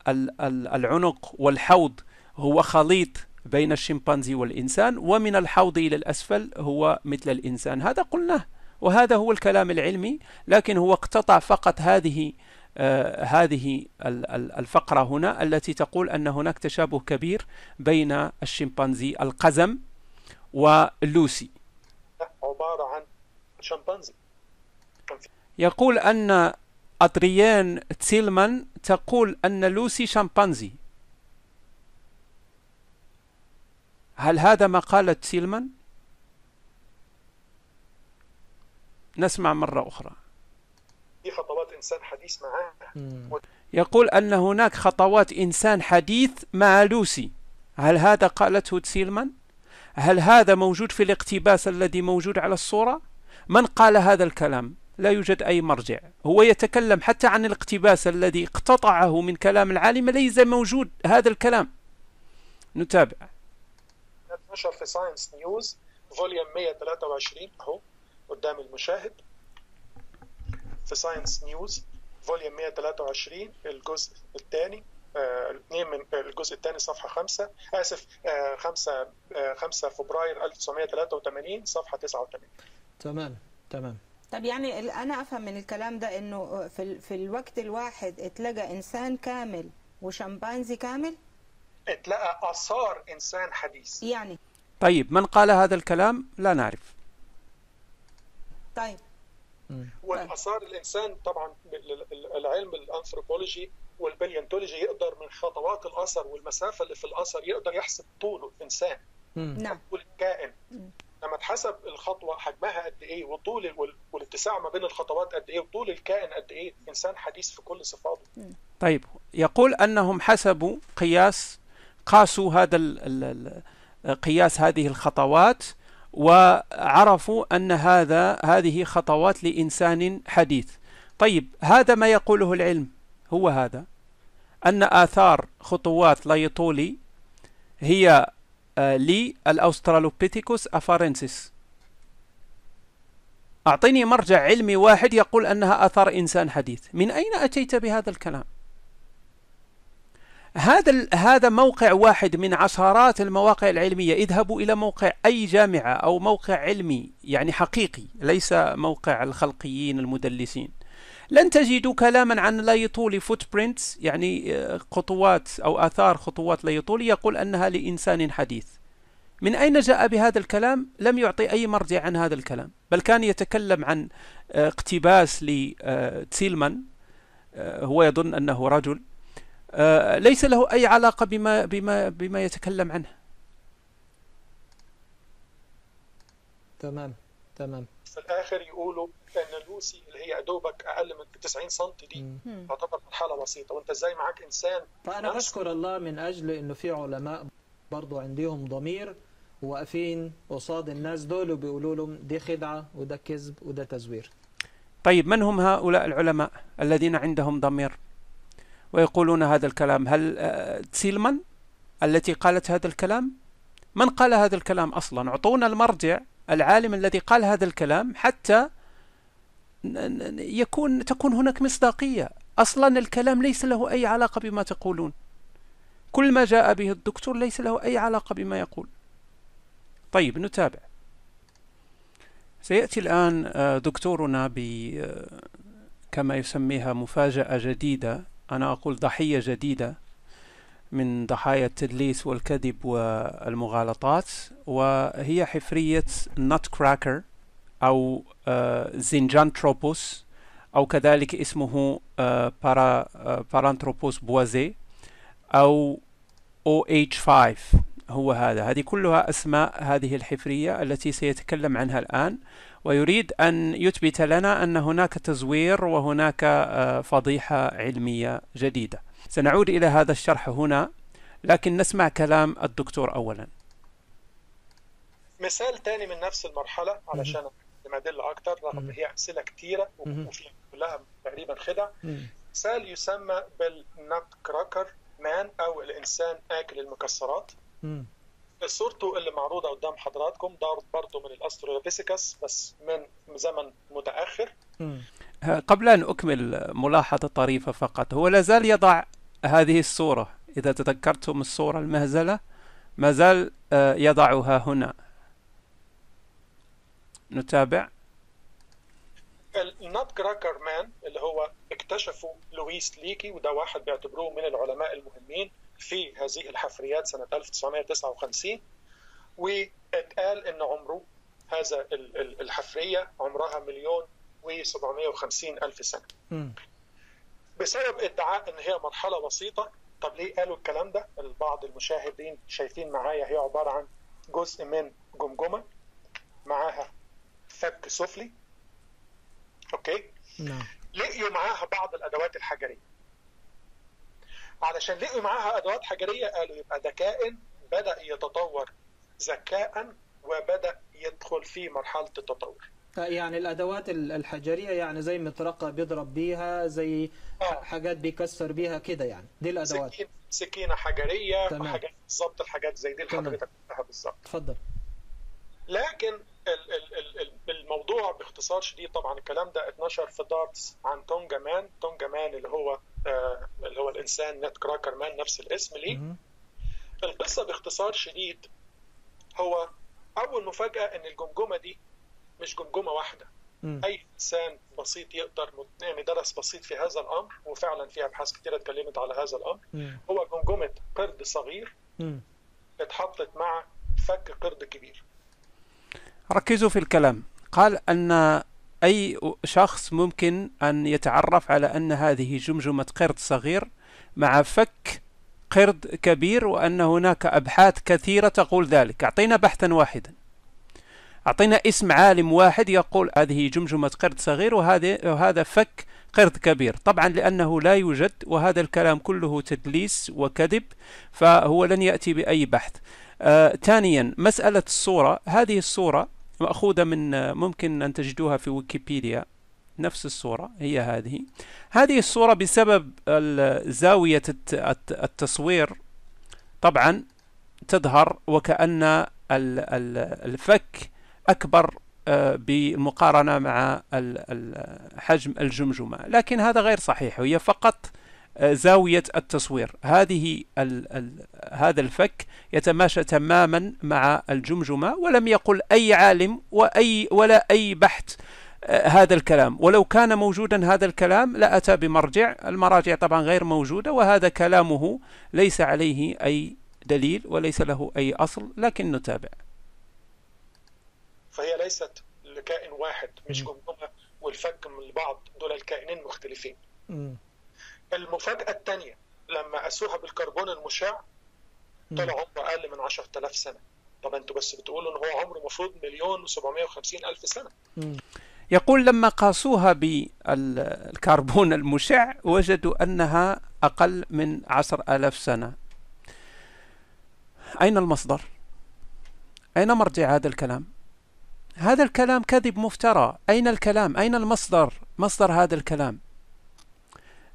العنق والحوض هو خليط بين الشمبانزي والإنسان ومن الحوض إلى الأسفل هو مثل الإنسان هذا قلناه وهذا هو الكلام العلمي لكن هو اقتطع فقط هذه آه هذه الفقرة هنا التي تقول أن هناك تشابه كبير بين الشمبانزي القزم ولوسي عبارة عن شمبانزي يقول أن أدريان تيلمان تقول أن لوسي شمبانزي هل هذا ما قالت سيلمان نسمع مرة أخرى في خطوات إنسان حديث معاه يقول أن هناك خطوات إنسان حديث مع لوسي هل هذا قالته سيلمان هل هذا موجود في الاقتباس الذي موجود على الصورة من قال هذا الكلام لا يوجد أي مرجع هو يتكلم حتى عن الاقتباس الذي اقتطعه من كلام العالم ليس موجود هذا الكلام نتابع نشر في ساينس نيوز فوليوم 123 اهو قدام المشاهد في ساينس نيوز فوليوم 123 الجزء الثاني آه، الاثنين من آه، الجزء الثاني صفحه 5 اسف 5 آه، 5 فبراير 1983 صفحه 89 تمام تمام طب يعني انا افهم من الكلام ده انه في في الوقت الواحد اتلقى انسان كامل وشمبانزي كامل اتلقى آثار إنسان حديث يعني طيب من قال هذا الكلام لا نعرف طيب والآثار طيب. الإنسان طبعا العلم الأنثروبولوجي والباليونتولوجي يقدر من خطوات الأثر والمسافة اللي في الأثر يقدر يحسب طوله الإنسان نعم طول الكائن لما اتحسب الخطوه حجمها قد ايه وطول والاتساع ما بين الخطوات قد ايه وطول الكائن قد ايه انسان حديث في كل صفاته طيب يقول انهم حسبوا قياس قاسوا هذا قياس هذه الخطوات وعرفوا أن هذا هذه خطوات لإنسان حديث طيب هذا ما يقوله العلم هو هذا أن آثار خطوات لايطولي هي آه، للأوسترالوبيتيكوس أفارنسيس أعطيني مرجع علمي واحد يقول أنها آثار إنسان حديث من أين أتيت بهذا الكلام هذا هذا موقع واحد من عشرات المواقع العلميه اذهبوا الى موقع اي جامعه او موقع علمي يعني حقيقي ليس موقع الخلقيين المدلسين لن تجدوا كلاما عن لا ليطولي فوتبرينتس يعني آه، خطوات او اثار خطوات لا يطول يقول انها لانسان حديث من أين جاء بهذا الكلام؟ لم يعطي أي مرجع عن هذا الكلام بل كان يتكلم عن آه، اقتباس لتسيلمان آه، هو يظن أنه رجل آه، ليس له أي علاقة بما, بما, بما يتكلم عنه تمام تمام في الاخر يقولوا ان لوسي اللي هي ادوبك اقل من 90 سم دي تعتبر مرحله بسيطه وانت ازاي معاك انسان فانا اشكر الله من اجل انه في علماء برضه عندهم ضمير واقفين قصاد الناس دول وبيقولوا لهم دي خدعه وده كذب وده تزوير طيب من هم هؤلاء العلماء الذين عندهم ضمير ويقولون هذا الكلام هل آه، تسيلمان التي قالت هذا الكلام من قال هذا الكلام أصلا أعطونا المرجع العالم الذي قال هذا الكلام حتى يكون تكون هناك مصداقية أصلا الكلام ليس له أي علاقة بما تقولون كل ما جاء به الدكتور ليس له أي علاقة بما يقول طيب نتابع سيأتي الآن آه، دكتورنا ب آه، كما يسميها مفاجأة جديدة أنا أقول ضحية جديدة من ضحايا التدليس والكذب والمغالطات وهي حفرية نوت كراكر أو آه، زنجانتروبوس أو كذلك اسمه آه، بارا آه، بارانتروبوس بوازي أو OH5 هو هذا هذه كلها أسماء هذه الحفرية التي سيتكلم عنها الآن ويريد أن يثبت لنا أن هناك تزوير وهناك آه، فضيحة علمية جديدة سنعود إلى هذا الشرح هنا لكن نسمع كلام الدكتور أولا مثال تاني من نفس المرحلة علشان أدلة أكتر رغم هي أمثلة كتيرة وفي كلها تقريبا خدع مثال يسمى بالنت كراكر مان أو الإنسان آكل المكسرات صورته اللي معروضة قدام حضراتكم دار برضه من الأسترولوبيثيكس بس من زمن متأخر قبل أن أكمل ملاحظة طريفة فقط هو لازال يضع هذه الصورة إذا تذكرتم الصورة المهزلة ما زال آه، يضعها هنا نتابع النوت كراكر مان اللي هو اكتشفه لويس ليكي وده واحد بيعتبروه من العلماء المهمين في هذه الحفريات سنة 1959 واتقال أن عمره هذا الحفرية عمرها مليون و750 ألف سنة بسبب ادعاء أن هي مرحلة بسيطة طب ليه قالوا الكلام ده البعض المشاهدين شايفين معايا هي عبارة عن جزء من جمجمة معاها فك سفلي اوكي نعم لقيوا معاها بعض الادوات الحجريه علشان لقوا معاها ادوات حجريه قالوا يبقى ده كائن بدا يتطور ذكاء وبدا يدخل في مرحله التطور آه، يعني الادوات الحجريه يعني زي مطرقه بيضرب بيها زي آه. حاجات بيكسر بيها كده يعني دي الادوات سكين سكينه حجريه تمام. حاجات بالظبط الحاجات زي دي اللي حضرتك قلتها بالظبط اتفضل لكن الموضوع باختصار شديد طبعا الكلام ده اتنشر في دارتس عن تونجا مان تونجا مان اللي هو آه، اللي هو الانسان نت كراكر مان نفس الاسم ليه القصه باختصار شديد هو اول مفاجاه ان الجمجمه دي مش جمجمه واحده م. اي انسان بسيط يقدر يعني درس بسيط في هذا الامر وفعلا في ابحاث كثيره اتكلمت على هذا الامر م. هو جمجمه قرد صغير م. اتحطت مع فك قرد كبير ركزوا في الكلام قال ان أي شخص ممكن أن يتعرف على أن هذه جمجمة قرد صغير مع فك قرد كبير وأن هناك أبحاث كثيرة تقول ذلك أعطينا بحثا واحدا أعطينا اسم عالم واحد يقول هذه جمجمة قرد صغير وهذا فك قرد كبير طبعا لأنه لا يوجد وهذا الكلام كله تدليس وكذب فهو لن يأتي بأي بحث آه ثانيا مسألة الصورة هذه الصورة مأخوذة من ممكن أن تجدوها في ويكيبيديا نفس الصورة هي هذه هذه الصورة بسبب زاوية التصوير طبعا تظهر وكأن الفك أكبر آه، بمقارنة مع حجم الجمجمة لكن هذا غير صحيح هي فقط آه، زاوية التصوير هذه ال ال هذا الفك يتماشى تماما مع الجمجمة ولم يقل أي عالم وأي ولا أي بحث آه، هذا الكلام ولو كان موجودا هذا الكلام لأتى بمرجع المراجع طبعا غير موجودة وهذا كلامه ليس عليه أي دليل وليس له أي أصل لكن نتابع فهي ليست لكائن واحد مش جمجمة والفك من بعض دول الكائنين مختلفين المفاجاه الثانيه لما قاسوها بالكربون المشع طلع عمره اقل من 10000 سنه طب انتوا بس بتقولوا ان هو عمره المفروض مليون و750 الف سنه يقول لما قاسوها بالكربون المشع وجدوا أنها أقل من 10000 سنة أين المصدر؟ أين مرجع هذا الكلام؟ هذا الكلام كذب مفترى أين الكلام؟ أين المصدر؟ مصدر هذا الكلام؟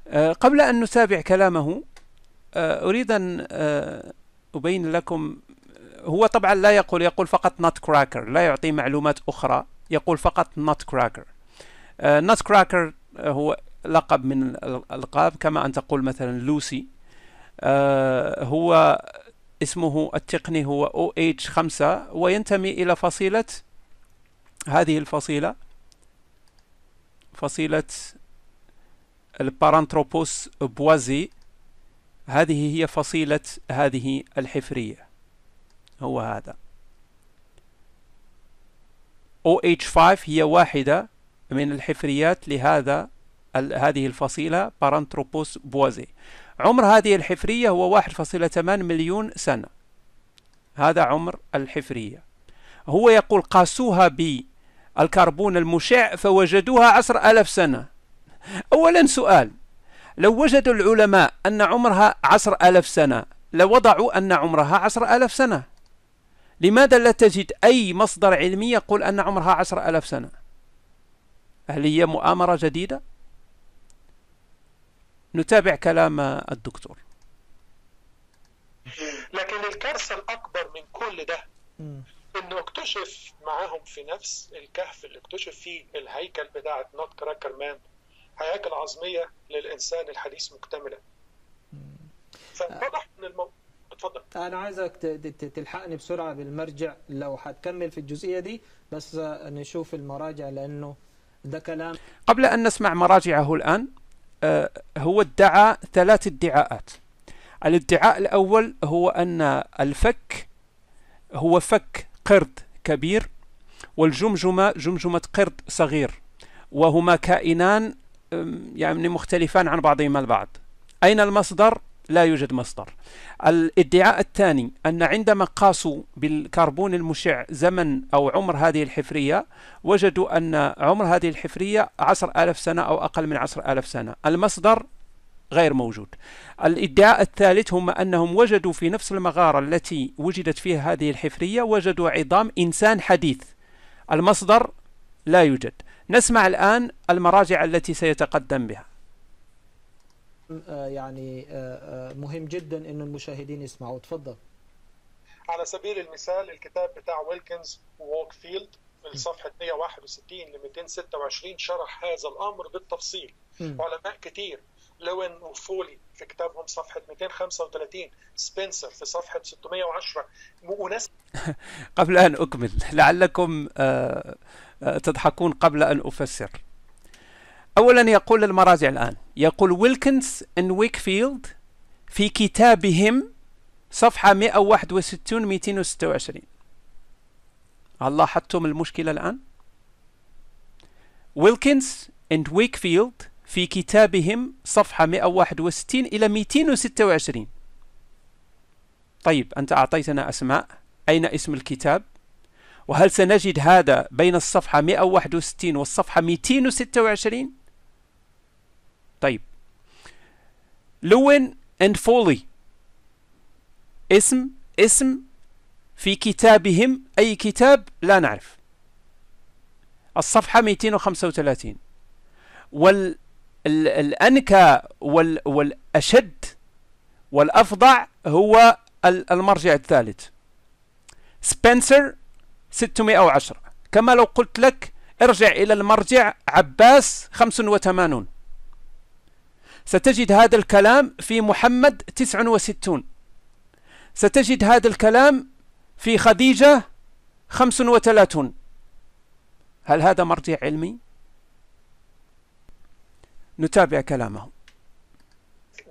آه، قبل أن نتابع كلامه آه، أريد أن آه، أبين لكم هو طبعا لا يقول يقول فقط نوت كراكر لا يعطي معلومات أخرى يقول فقط نوت كراكر نوت كراكر هو لقب من الألقاب كما أن تقول مثلا لوسي هو اسمه التقني هو OH5 وينتمي إلى فصيلة هذه الفصيلة فصيلة البارانتروبوس بوازي هذه هي فصيلة هذه الحفرية هو هذا OH5 هي واحدة من الحفريات لهذا هذه الفصيلة بارانتروبوس بوازي عمر هذه الحفرية هو 1.8 مليون سنة هذا عمر الحفرية هو يقول قاسوها بالكربون المشع فوجدوها عشر ألف سنة أولا سؤال لو وجد العلماء أن عمرها عشر ألف سنة لوضعوا أن عمرها عشر ألف سنة لماذا لا تجد أي مصدر علمي يقول أن عمرها عشر ألف سنة هل هي مؤامرة جديدة؟ نتابع كلام الدكتور لكن الكارثة الأكبر من كل ده انه اكتشف معاهم في نفس الكهف اللي اكتشف فيه الهيكل بتاعت نوت كراكر مان هياكل عظميه للانسان الحديث مكتمله فاتضح ان الموضوع اتفضل انا عايزك تلحقني بسرعه بالمرجع لو هتكمل في الجزئيه دي بس آه، نشوف المراجع لانه ده كلام قبل ان نسمع مراجعه الان آه، هو ادعى ثلاث ادعاءات الادعاء الاول هو ان الفك هو فك قرد كبير والجمجمه جمجمه قرد صغير وهما كائنان يعني مختلفان عن بعضهما البعض أين المصدر؟ لا يوجد مصدر الادعاء الثاني أن عندما قاسوا بالكربون المشع زمن أو عمر هذه الحفرية وجدوا أن عمر هذه الحفرية عشر آلاف سنة أو أقل من عشر آلاف سنة المصدر غير موجود الادعاء الثالث هم أنهم وجدوا في نفس المغارة التي وجدت فيها هذه الحفرية وجدوا عظام إنسان حديث المصدر لا يوجد نسمع الآن المراجع التي سيتقدم بها آه، يعني آه، آه، مهم جدا أن المشاهدين يسمعوا تفضل على سبيل المثال الكتاب بتاع ويلكنز ووكفيلد في الصفحة 161 ل 226 شرح هذا الأمر بالتفصيل علماء كتير لوين وفولي في كتابهم صفحة 235 سبنسر في صفحة 610 وناس قبل أن أكمل لعلكم آه تضحكون قبل أن أفسر أولا يقول المراجع الآن يقول ويلكنز إن ويكفيلد في كتابهم صفحة 161 226 هل لاحظتم المشكلة الآن؟ ويلكنز اند ويكفيلد في كتابهم صفحة 161 إلى 226 طيب أنت أعطيتنا أسماء أين اسم الكتاب؟ وهل سنجد هذا بين الصفحة 161 والصفحة 226 طيب لون اند فولي اسم اسم في كتابهم أي كتاب لا نعرف الصفحة 235 وال الأنكى وال والأشد والأفظع هو المرجع الثالث سبنسر 610 كما لو قلت لك ارجع إلى المرجع عباس 85 ستجد هذا الكلام في محمد 69 ستجد هذا الكلام في خديجة 35 هل هذا مرجع علمي؟ نتابع كلامه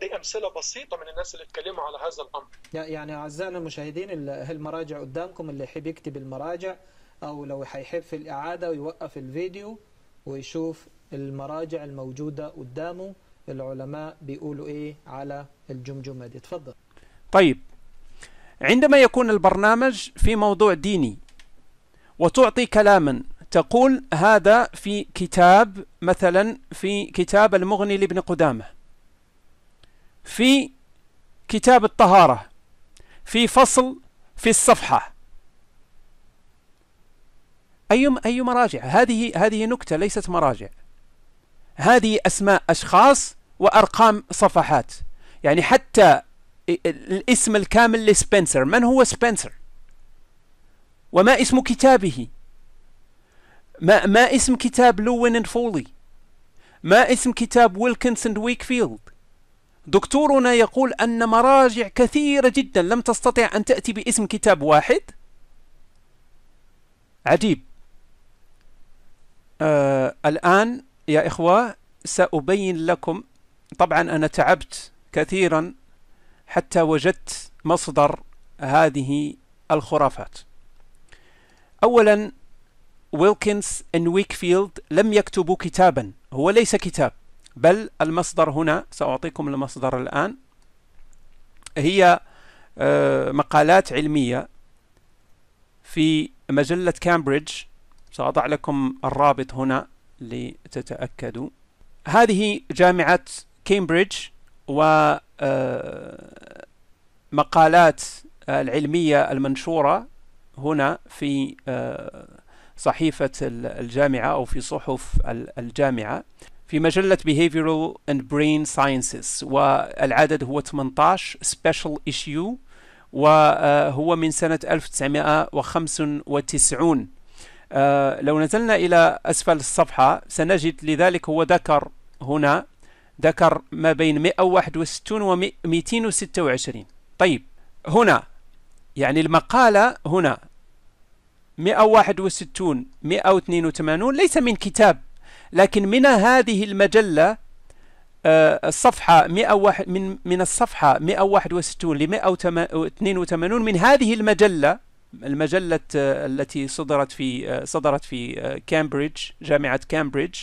دي امثله بسيطه من الناس اللي اتكلموا على هذا الامر يعني اعزائنا المشاهدين المراجع قدامكم اللي يحب يكتب المراجع او لو هيحب في الاعاده ويوقف الفيديو ويشوف المراجع الموجوده قدامه العلماء بيقولوا ايه على الجمجمه دي اتفضل طيب عندما يكون البرنامج في موضوع ديني وتعطي كلاما تقول هذا في كتاب مثلا في كتاب المغني لابن قدامه في كتاب الطهارة في فصل في الصفحة أي أي مراجع هذه هذه نكتة ليست مراجع هذه أسماء أشخاص وأرقام صفحات يعني حتى الاسم الكامل لسبنسر من هو سبنسر وما اسم كتابه ما, ما اسم كتاب لوين فولي ما اسم كتاب ويلكنسون ويكفيلد دكتورنا يقول أن مراجع كثيرة جدا لم تستطع أن تأتي باسم كتاب واحد عجيب آه الآن يا إخوة سأبين لكم طبعا أنا تعبت كثيرا حتى وجدت مصدر هذه الخرافات أولا ويلكنز إن ويكفيلد لم يكتبوا كتابا هو ليس كتاب بل المصدر هنا سأعطيكم المصدر الآن هي آه، مقالات علمية في مجلة كامبريدج سأضع لكم الرابط هنا لتتأكدوا هذه جامعة كامبريدج و آه، العلمية المنشورة هنا في آه، صحيفة الجامعة أو في صحف الجامعة في مجلة Behavioral and Brain Sciences والعدد هو 18 Special Issue وهو من سنة 1995 آه، لو نزلنا إلى أسفل الصفحة سنجد لذلك هو ذكر هنا ذكر ما بين 161 و 226 طيب هنا يعني المقالة هنا 161 182 ليس من كتاب لكن من هذه المجلة آه، الصفحة 101 من من الصفحة 161 ل 182 من هذه المجلة المجلة آه، التي صدرت في آه، صدرت في كامبريدج جامعة كامبريدج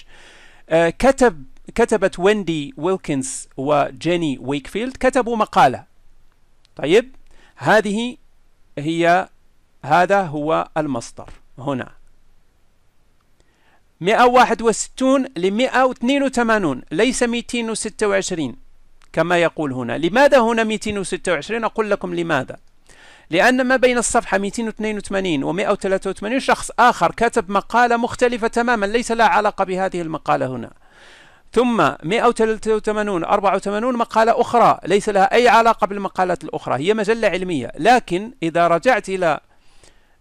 كتب كتبت ويندي ويلكنز وجيني ويكفيلد كتبوا مقالة طيب هذه هي هذا هو المصدر هنا 161 ل 182 ليس 226 كما يقول هنا لماذا هنا 226 أقول لكم لماذا لأن ما بين الصفحة 282 و 183 شخص آخر كتب مقالة مختلفة تماما ليس لها علاقة بهذه المقالة هنا ثم 183 84 مقالة أخرى ليس لها أي علاقة بالمقالات الأخرى هي مجلة علمية لكن إذا رجعت إلى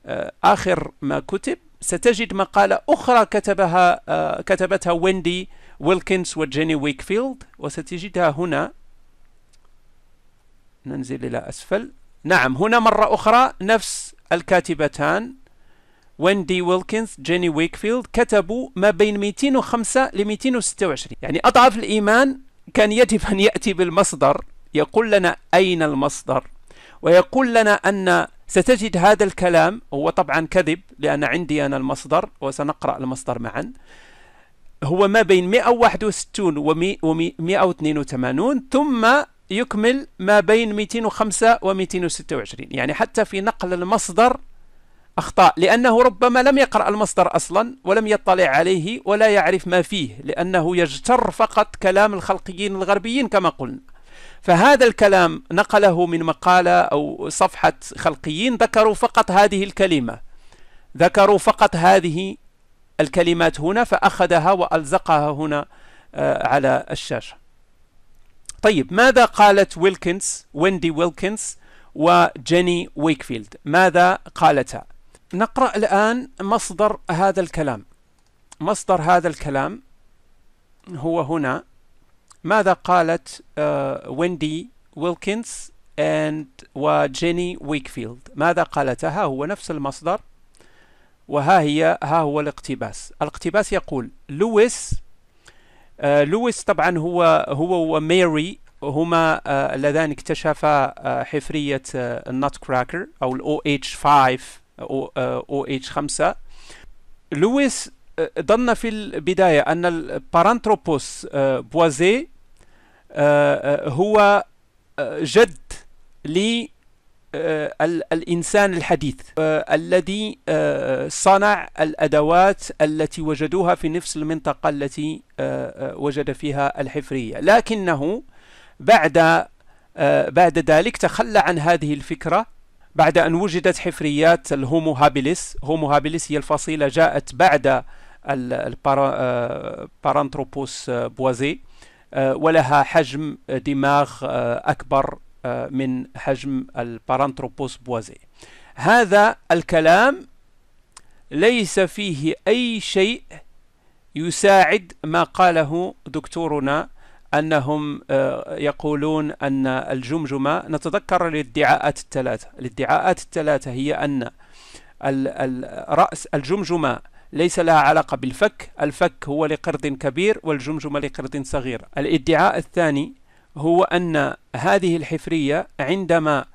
آه، آخر ما كتب ستجد مقالة أخرى كتبها آه، كتبتها ويندي ويلكنز وجيني ويكفيلد وستجدها هنا ننزل إلى أسفل نعم هنا مرة أخرى نفس الكاتبتان ويندي ويلكنز جيني ويكفيلد كتبوا ما بين 205 ل 226 يعني أضعف الإيمان كان يجب أن يأتي بالمصدر يقول لنا أين المصدر ويقول لنا أن ستجد هذا الكلام هو طبعا كذب لأن عندي أنا المصدر وسنقرأ المصدر معا هو ما بين 161 و 182 ثم يكمل ما بين 205 و 226 يعني حتى في نقل المصدر أخطاء لأنه ربما لم يقرأ المصدر أصلا ولم يطلع عليه ولا يعرف ما فيه لأنه يجتر فقط كلام الخلقيين الغربيين كما قلنا فهذا الكلام نقله من مقالة أو صفحة خلقيين ذكروا فقط هذه الكلمة ذكروا فقط هذه الكلمات هنا فأخذها وألزقها هنا آه، على الشاشة طيب ماذا قالت ويلكنز ويندي ويلكنز وجيني ويكفيلد ماذا قالتا نقرأ الآن مصدر هذا الكلام مصدر هذا الكلام هو هنا ماذا قالت آه، ويندي ويلكنز اند وجيني ويكفيلد ماذا قالتا ها هو نفس المصدر وها هي ها هو الاقتباس الاقتباس يقول لويس آه، لويس طبعا هو هو وميري هما اللذان آه، اكتشفا حفرية النوت كراكر أو ال OH5 أو OH5 لويس ظن في البداية أن البارانتروبوس آه، آه، بوازي آه، هو جد للإنسان الحديث الذي صنع الأدوات التي وجدوها في نفس المنطقة التي وجد فيها الحفرية لكنه بعد بعد ذلك تخلى عن هذه الفكرة بعد أن وجدت حفريات الهومو هابيلس هومو هابيلس هي الفصيلة جاءت بعد البارانثروبوس آه، بوازي آه، آه، ولها حجم دماغ أكبر من حجم البارانثروبوس بوازي هذا الكلام ليس فيه أي شيء يساعد ما قاله دكتورنا أنهم يقولون أن الجمجمة نتذكر الادعاءات الثلاثة الادعاءات الثلاثة هي أن رأس الجمجمة ليس لها علاقة بالفك الفك هو لقرض كبير والجمجمة لقرض صغير الادعاء الثاني هو أن هذه الحفرية عندما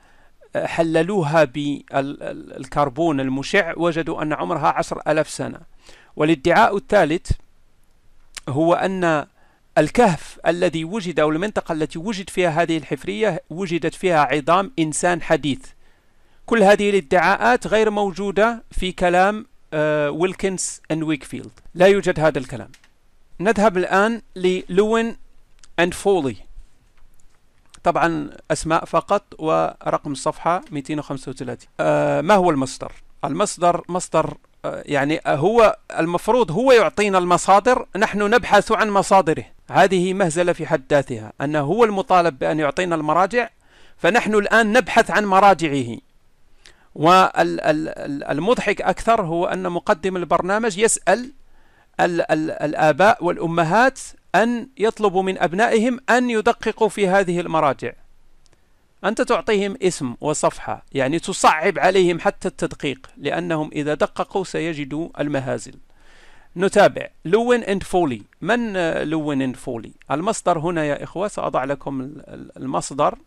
حللوها بالكربون المشع وجدوا أن عمرها عشر ألف سنة والادعاء الثالث هو أن الكهف الذي وجد أو المنطقة التي وجد فيها هذه الحفرية وجدت فيها عظام إنسان حديث كل هذه الادعاءات غير موجودة في كلام آه، ويلكنز اند ويكفيلد لا يوجد هذا الكلام نذهب الآن للوين اند فولي طبعا أسماء فقط ورقم الصفحة 235 آه ما هو المصدر؟ المصدر مصدر آه يعني هو المفروض هو يعطينا المصادر نحن نبحث عن مصادره هذه مهزلة في حد ذاتها أنه هو المطالب بأن يعطينا المراجع فنحن الآن نبحث عن مراجعه والمضحك أكثر هو أن مقدم البرنامج يسأل الـ الـ الآباء والأمهات أن يطلبوا من أبنائهم أن يدققوا في هذه المراجع أنت تعطيهم اسم وصفحة يعني تصعب عليهم حتى التدقيق لأنهم إذا دققوا سيجدوا المهازل نتابع لون اند فولي من لون اند فولي المصدر هنا يا إخوة سأضع لكم المصدر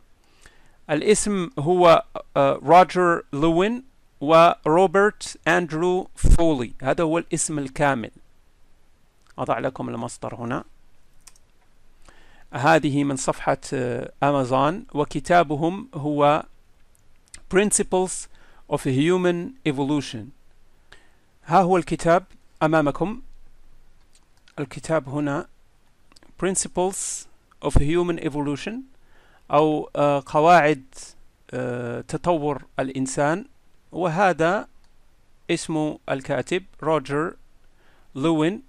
الاسم هو روجر لوين وروبرت أندرو فولي هذا هو الاسم الكامل أضع لكم المصدر هنا هذه من صفحة أمازون آه، وكتابهم هو Principles of Human Evolution ها هو الكتاب أمامكم الكتاب هنا Principles of Human Evolution أو آه، قواعد آه، تطور الإنسان وهذا اسم الكاتب روجر لوين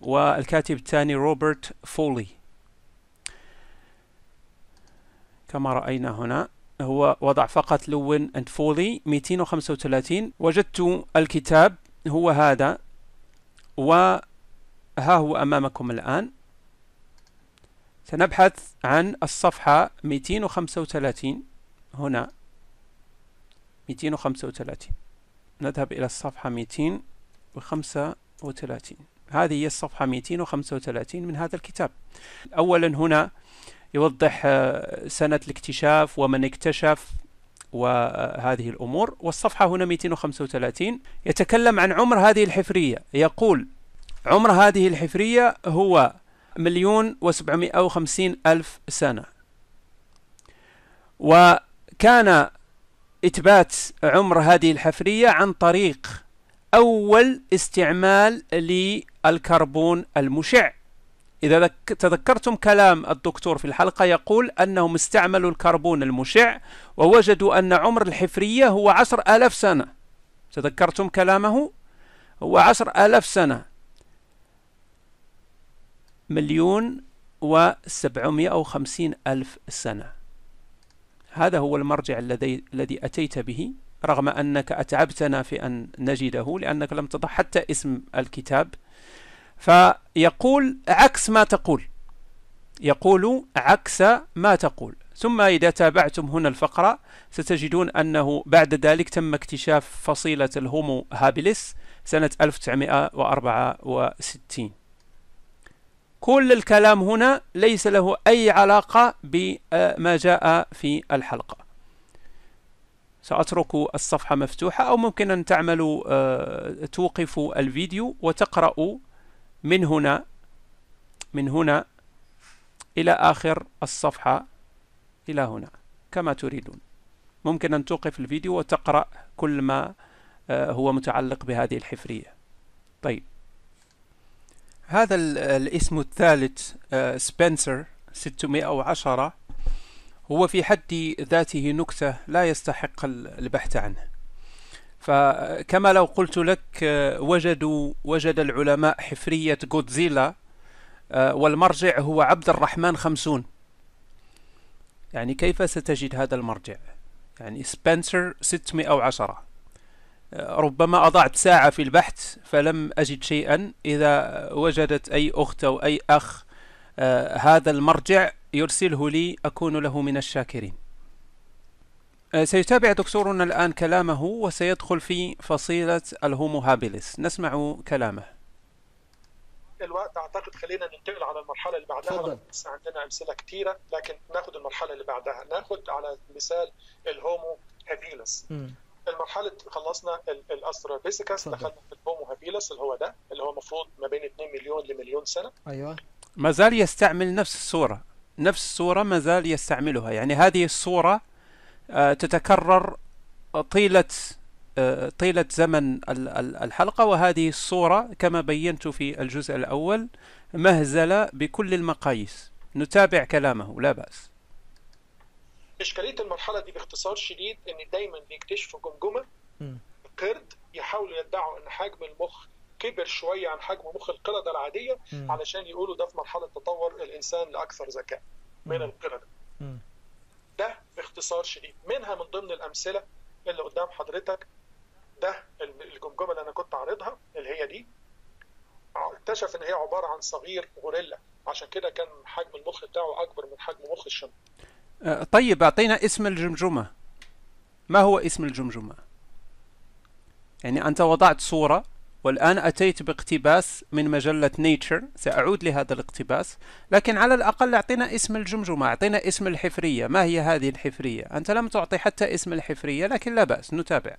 والكاتب الثاني روبرت فولي كما رأينا هنا هو وضع فقط لوين اند فولي 235 وجدت الكتاب هو هذا وها هو أمامكم الآن سنبحث عن الصفحة 235 هنا 235 نذهب إلى الصفحة 235 هذه هي الصفحة 235 من هذا الكتاب أولا هنا يوضح آه، سنة الاكتشاف ومن اكتشف وهذه الأمور والصفحة هنا 235 يتكلم عن عمر هذه الحفرية يقول عمر هذه الحفرية هو مليون وسبعمائة وخمسين ألف سنة وكان إثبات عمر هذه الحفرية عن طريق أول استعمال للكربون المشع إذا تذكرتم كلام الدكتور في الحلقة يقول أنهم استعملوا الكربون المشع ووجدوا أن عمر الحفرية هو عشر آلاف سنة تذكرتم كلامه هو عشر آلاف سنة مليون و وخمسين ألف سنة هذا هو المرجع الذي الذي أتيت به رغم أنك أتعبتنا في أن نجده لأنك لم تضع حتى اسم الكتاب فيقول عكس ما تقول يقول عكس ما تقول ثم إذا تابعتم هنا الفقرة ستجدون أنه بعد ذلك تم اكتشاف فصيلة الهومو هابيلس سنة 1964 كل الكلام هنا ليس له أي علاقة بما آه، جاء في الحلقة سأترك الصفحة مفتوحة أو ممكن أن تعملوا آه، توقفوا الفيديو وتقرأوا من هنا من هنا إلى آخر الصفحة إلى هنا كما تريدون ممكن أن توقف الفيديو وتقرأ كل ما آه، هو متعلق بهذه الحفرية طيب هذا الاسم الثالث آه، سبنسر 610 هو في حد ذاته نكتة لا يستحق البحث عنه فكما آه، لو قلت لك آه، وجدوا وجد العلماء حفرية غودزيلا والمرجع هو عبد الرحمن خمسون يعني كيف ستجد هذا المرجع يعني سبنسر 610 ربما أضعت ساعة في البحث فلم أجد شيئا إذا وجدت أي أخت أو أي أخ آه، هذا المرجع يرسله لي أكون له من الشاكرين آه، سيتابع دكتورنا الآن كلامه وسيدخل في فصيلة الهومو هابيلس نسمع كلامه الوقت اعتقد خلينا ننتقل على المرحله اللي بعدها لسه عندنا امثله كثيره لكن ناخذ المرحله اللي بعدها ناخذ على مثال الهومو هابيلس المرحله خلصنا الأسترا بيسيكاس دخلنا في البومو هابيلس اللي هو ده اللي هو المفروض ما بين 2 مليون لمليون سنه ايوه ما زال يستعمل نفس الصوره نفس الصوره ما زال يستعملها يعني هذه الصوره آه، تتكرر طيله آه، طيلة زمن الحلقة وهذه الصورة كما بينت في الجزء الأول مهزلة بكل المقاييس نتابع كلامه لا بأس اشكاليه المرحله دي باختصار شديد ان دايما بيكتشفوا جمجمه قرد يحاولوا يدعوا ان حجم المخ كبر شويه عن حجم مخ القرده العاديه م. علشان يقولوا ده في مرحله تطور الانسان لاكثر ذكاء من القرده ده باختصار شديد منها من ضمن الامثله اللي قدام حضرتك ده الجمجمه اللي انا كنت عارضها اللي هي دي اكتشف ان هي عباره عن صغير غوريلا عشان كده كان حجم المخ بتاعه اكبر من حجم مخ الشمس طيب أعطينا اسم الجمجمة ما هو اسم الجمجمة يعني أنت وضعت صورة والآن أتيت باقتباس من مجلة نيتشر سأعود لهذا الاقتباس لكن على الأقل أعطينا اسم الجمجمة أعطينا اسم الحفرية ما هي هذه الحفرية أنت لم تعطي حتى اسم الحفرية لكن لا بأس نتابع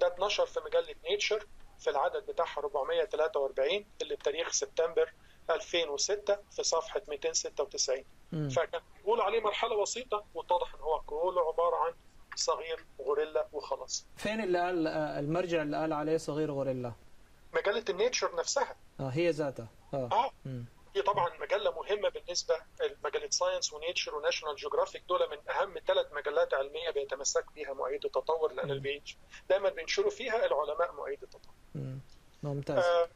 ده اتنشر في مجلة نيتشر في العدد بتاعها 443 اللي بتاريخ سبتمبر 2006 في صفحه 296 فكان بيقول عليه مرحله بسيطة واتضح ان هو كله عباره عن صغير غوريلا وخلاص فين اللي قال آه، المرجع اللي قال عليه صغير غوريلا مجله النيتشر نفسها اه هي ذاتها اه, آه. هي طبعا مجله مهمه بالنسبه لمجله ساينس ونيتشر وناشونال جيوغرافيك دول من اهم ثلاث مجلات علميه بيتمسك بيها مؤيد التطور لان دايما بينشروا فيها العلماء مؤيد التطور. ممتاز. آه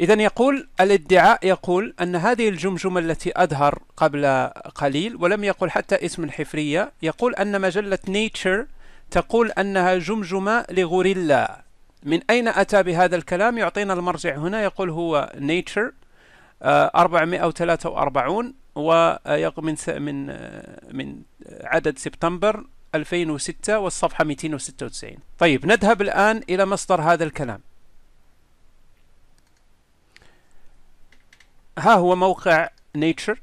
إذا يقول الادعاء يقول أن هذه الجمجمة التي أظهر قبل قليل ولم يقل حتى اسم الحفرية يقول أن مجلة نيتشر تقول أنها جمجمة لغوريلا من أين أتى بهذا الكلام يعطينا المرجع هنا يقول هو نيتشر 443 ومن من آه، من عدد سبتمبر 2006 والصفحة 296 طيب نذهب الآن إلى مصدر هذا الكلام ها هو موقع نيتشر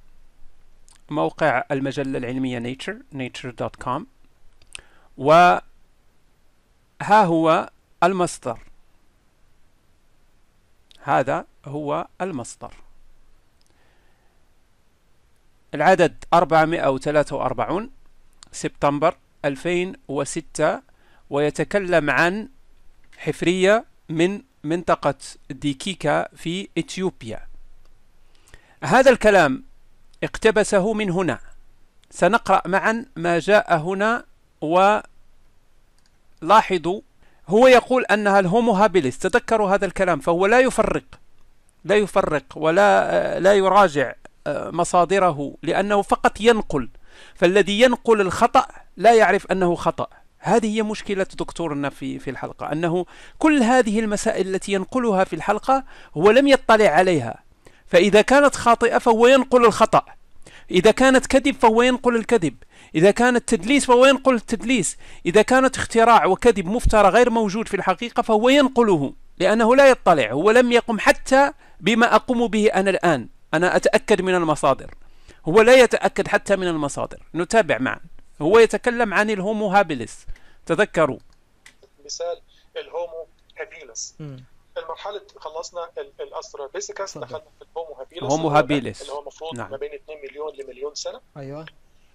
موقع المجلة العلمية نيتشر nature.com وها هو المصدر هذا هو المصدر العدد 443 سبتمبر 2006 ويتكلم عن حفرية من منطقة ديكيكا في إثيوبيا هذا الكلام اقتبسه من هنا سنقرأ معا ما جاء هنا ولاحظوا هو يقول أنها الهومو هابيلس تذكروا هذا الكلام فهو لا يفرق لا يفرق ولا لا يراجع آه، مصادره لأنه فقط ينقل فالذي ينقل الخطأ لا يعرف أنه خطأ هذه هي مشكلة دكتورنا في في الحلقة أنه كل هذه المسائل التي ينقلها في الحلقة هو لم يطلع عليها فإذا كانت خاطئة فهو ينقل الخطأ إذا كانت كذب فهو ينقل الكذب إذا كانت تدليس فهو ينقل التدليس إذا كانت اختراع وكذب مفترى غير موجود في الحقيقة فهو ينقله لأنه لا يطلع هو لم يقم حتى بما أقوم به أنا الآن أنا أتأكد من المصادر هو لا يتأكد حتى من المصادر نتابع معا هو يتكلم عن الهومو هابيلس تذكروا مثال الهومو هابيلس المرحله خلصنا الاسترا بيسيكاس دخلنا في الهومو هابيلس هومو هابيلس اللي هو المفروض نعم. ما بين 2 مليون لمليون سنه ايوه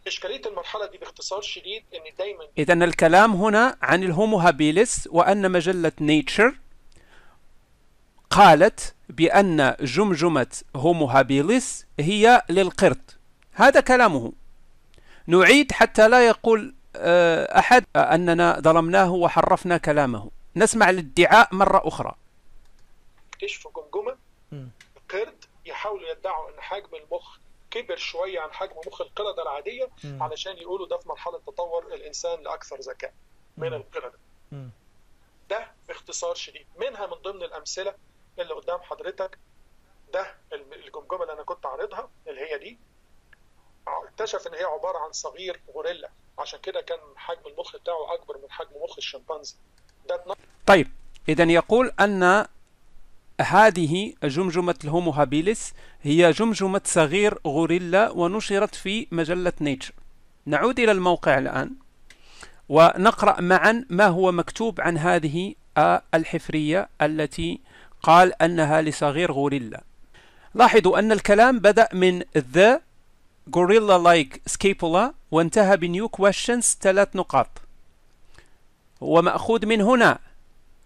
اشكاليه المرحله دي باختصار شديد ان دايما اذا الكلام هنا عن الهومو هابيلس وان مجله نيتشر قالت بان جمجمه هومو هابيلس هي للقرد هذا كلامه نعيد حتى لا يقول آه، احد اننا ظلمناه وحرفنا كلامه نسمع الادعاء مره اخرى اكتشفوا جمجمه قرد يحاولوا يدعوا ان حجم المخ كبر شويه عن حجم مخ القرده العاديه م. علشان يقولوا ده في مرحله تطور الانسان لاكثر ذكاء من القرده. ده باختصار شديد منها من ضمن الامثله اللي قدام حضرتك ده الجمجمه اللي انا كنت عارضها اللي هي دي اكتشف ان هي عباره عن صغير غوريلا عشان كده كان حجم المخ بتاعه اكبر من حجم مخ الشمبانزي ده طيب اذا يقول ان هذه جمجمة الهومو هابيلس هي جمجمة صغير غوريلا ونشرت في مجلة نيتشر نعود إلى الموقع الآن ونقرأ معا ما هو مكتوب عن هذه الحفرية التي قال أنها لصغير غوريلا لاحظوا أن الكلام بدأ من the gorilla like scapula وانتهى بنيو questions ثلاث نقاط هو مأخوذ من هنا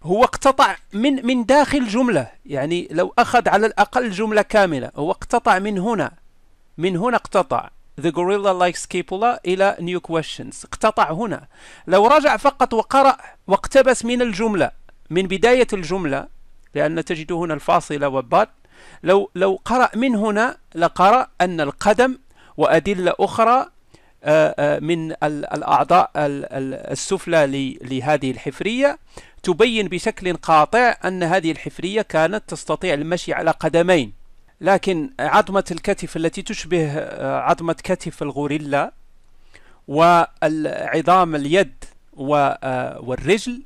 هو اقتطع من من داخل جملة يعني لو أخذ على الأقل جملة كاملة هو اقتطع من هنا من هنا اقتطع The gorilla likes Kepula إلى new questions اقتطع هنا لو رجع فقط وقرأ واقتبس من الجملة من بداية الجملة لأن تجد هنا الفاصلة وبات لو لو قرأ من هنا لقرأ أن القدم وأدلة أخرى آه، آه، من الأعضاء السفلى لهذه الحفرية تبين بشكل قاطع أن هذه الحفرية كانت تستطيع المشي على قدمين لكن عظمة الكتف التي تشبه آه، عظمة كتف الغوريلا وعظام اليد آه، والرجل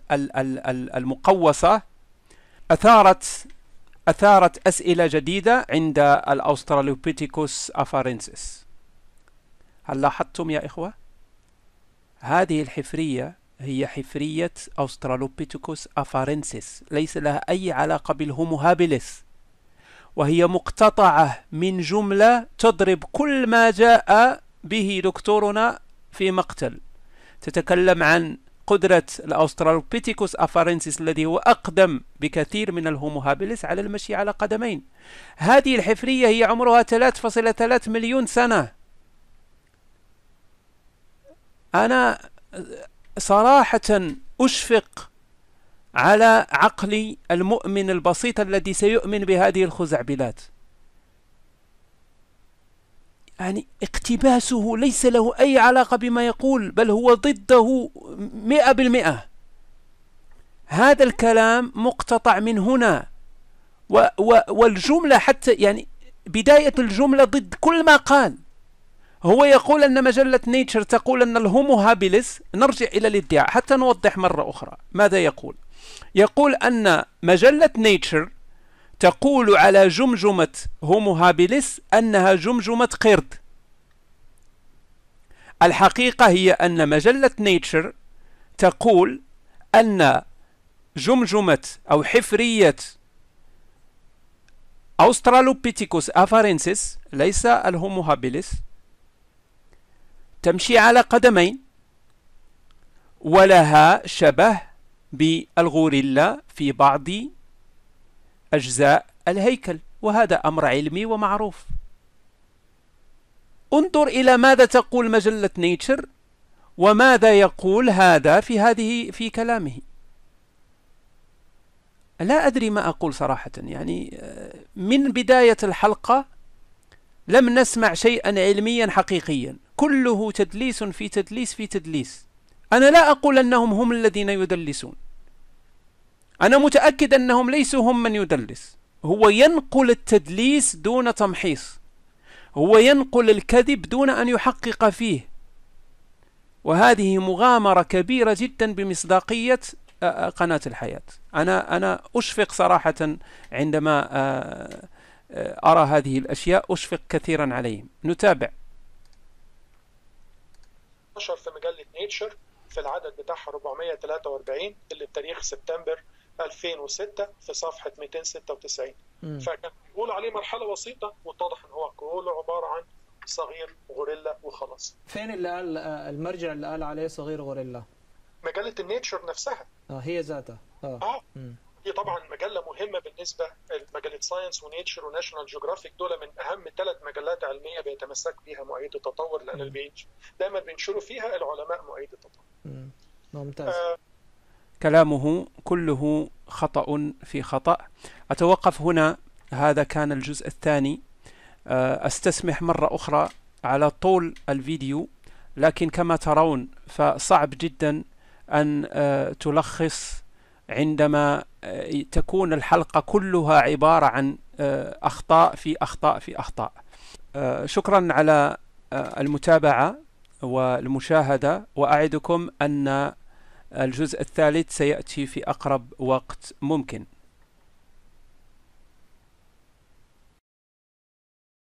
المقوسة أثارت أثارت أسئلة جديدة عند الأوستراليوبيتيكوس أفارنسيس هل لاحظتم يا إخوة؟ هذه الحفرية هي حفرية أسترالوبيتكوس أفارنسيس ليس لها أي علاقة بالهومو هابيلس وهي مقتطعة من جملة تضرب كل ما جاء به دكتورنا في مقتل تتكلم عن قدرة الأوسترالوبيتيكوس أفارنسيس الذي هو أقدم بكثير من الهومو هابيلس على المشي على قدمين هذه الحفرية هي عمرها 3.3 مليون سنة أنا صراحة أشفق على عقلي المؤمن البسيط الذي سيؤمن بهذه الخزعبلات يعني اقتباسه ليس له أي علاقة بما يقول بل هو ضده مئة بالمئة هذا الكلام مقتطع من هنا و و والجملة حتى يعني بداية الجملة ضد كل ما قال هو يقول أن مجلة نيتشر تقول أن الهومو هابيلس نرجع إلى الادعاء حتى نوضح مرة أخرى ماذا يقول يقول أن مجلة نيتشر تقول على جمجمة هومو هابيلس أنها جمجمة قرد الحقيقة هي أن مجلة نيتشر تقول أن جمجمة أو حفرية أوسترالوبيتيكوس أفارينسيس ليس الهومو هابيلس تمشي على قدمين ولها شبه بالغوريلا في بعض أجزاء الهيكل وهذا أمر علمي ومعروف انظر إلى ماذا تقول مجلة نيتشر وماذا يقول هذا في هذه في كلامه لا أدري ما أقول صراحة يعني آه، من بداية الحلقة لم نسمع شيئا علميا حقيقيا كله تدليس في تدليس في تدليس أنا لا أقول أنهم هم الذين يدلسون أنا متأكد أنهم ليسوا هم من يدلس هو ينقل التدليس دون تمحيص هو ينقل الكذب دون أن يحقق فيه وهذه مغامرة كبيرة جدا بمصداقية آه، آه، قناة الحياة أنا أنا أشفق صراحة عندما آه، أرى هذه الأشياء أشفق كثيرا عليهم نتابع نشر في مجله نيتشر في العدد بتاعها 443 اللي بتاريخ سبتمبر 2006 في صفحه 296 مم. فكان بيقول عليه مرحله بسيطه واتضح ان هو كله عباره عن صغير غوريلا وخلاص فين اللي قال آه، المرجع اللي قال عليه صغير غوريلا مجله النيتشر نفسها اه هي ذاتها اه, آه. دي طبعا مجله مهمه بالنسبه مجله ساينس ونيتشر وناشونال جيوغرافيك دول من اهم ثلاث مجلات علميه بيتمسك بيها مؤيد التطور لان دايما بينشروا فيها العلماء مؤيد التطور. ممتاز. آه كلامه كله خطأ في خطأ أتوقف هنا هذا كان الجزء الثاني آه، أستسمح مرة أخرى على طول الفيديو لكن كما ترون فصعب جدا أن آه، تلخص عندما تكون الحلقة كلها عبارة عن آه، أخطاء في أخطاء في أخطاء آه، شكرا على آه، المتابعة والمشاهدة وأعدكم أن الجزء الثالث سيأتي في أقرب وقت ممكن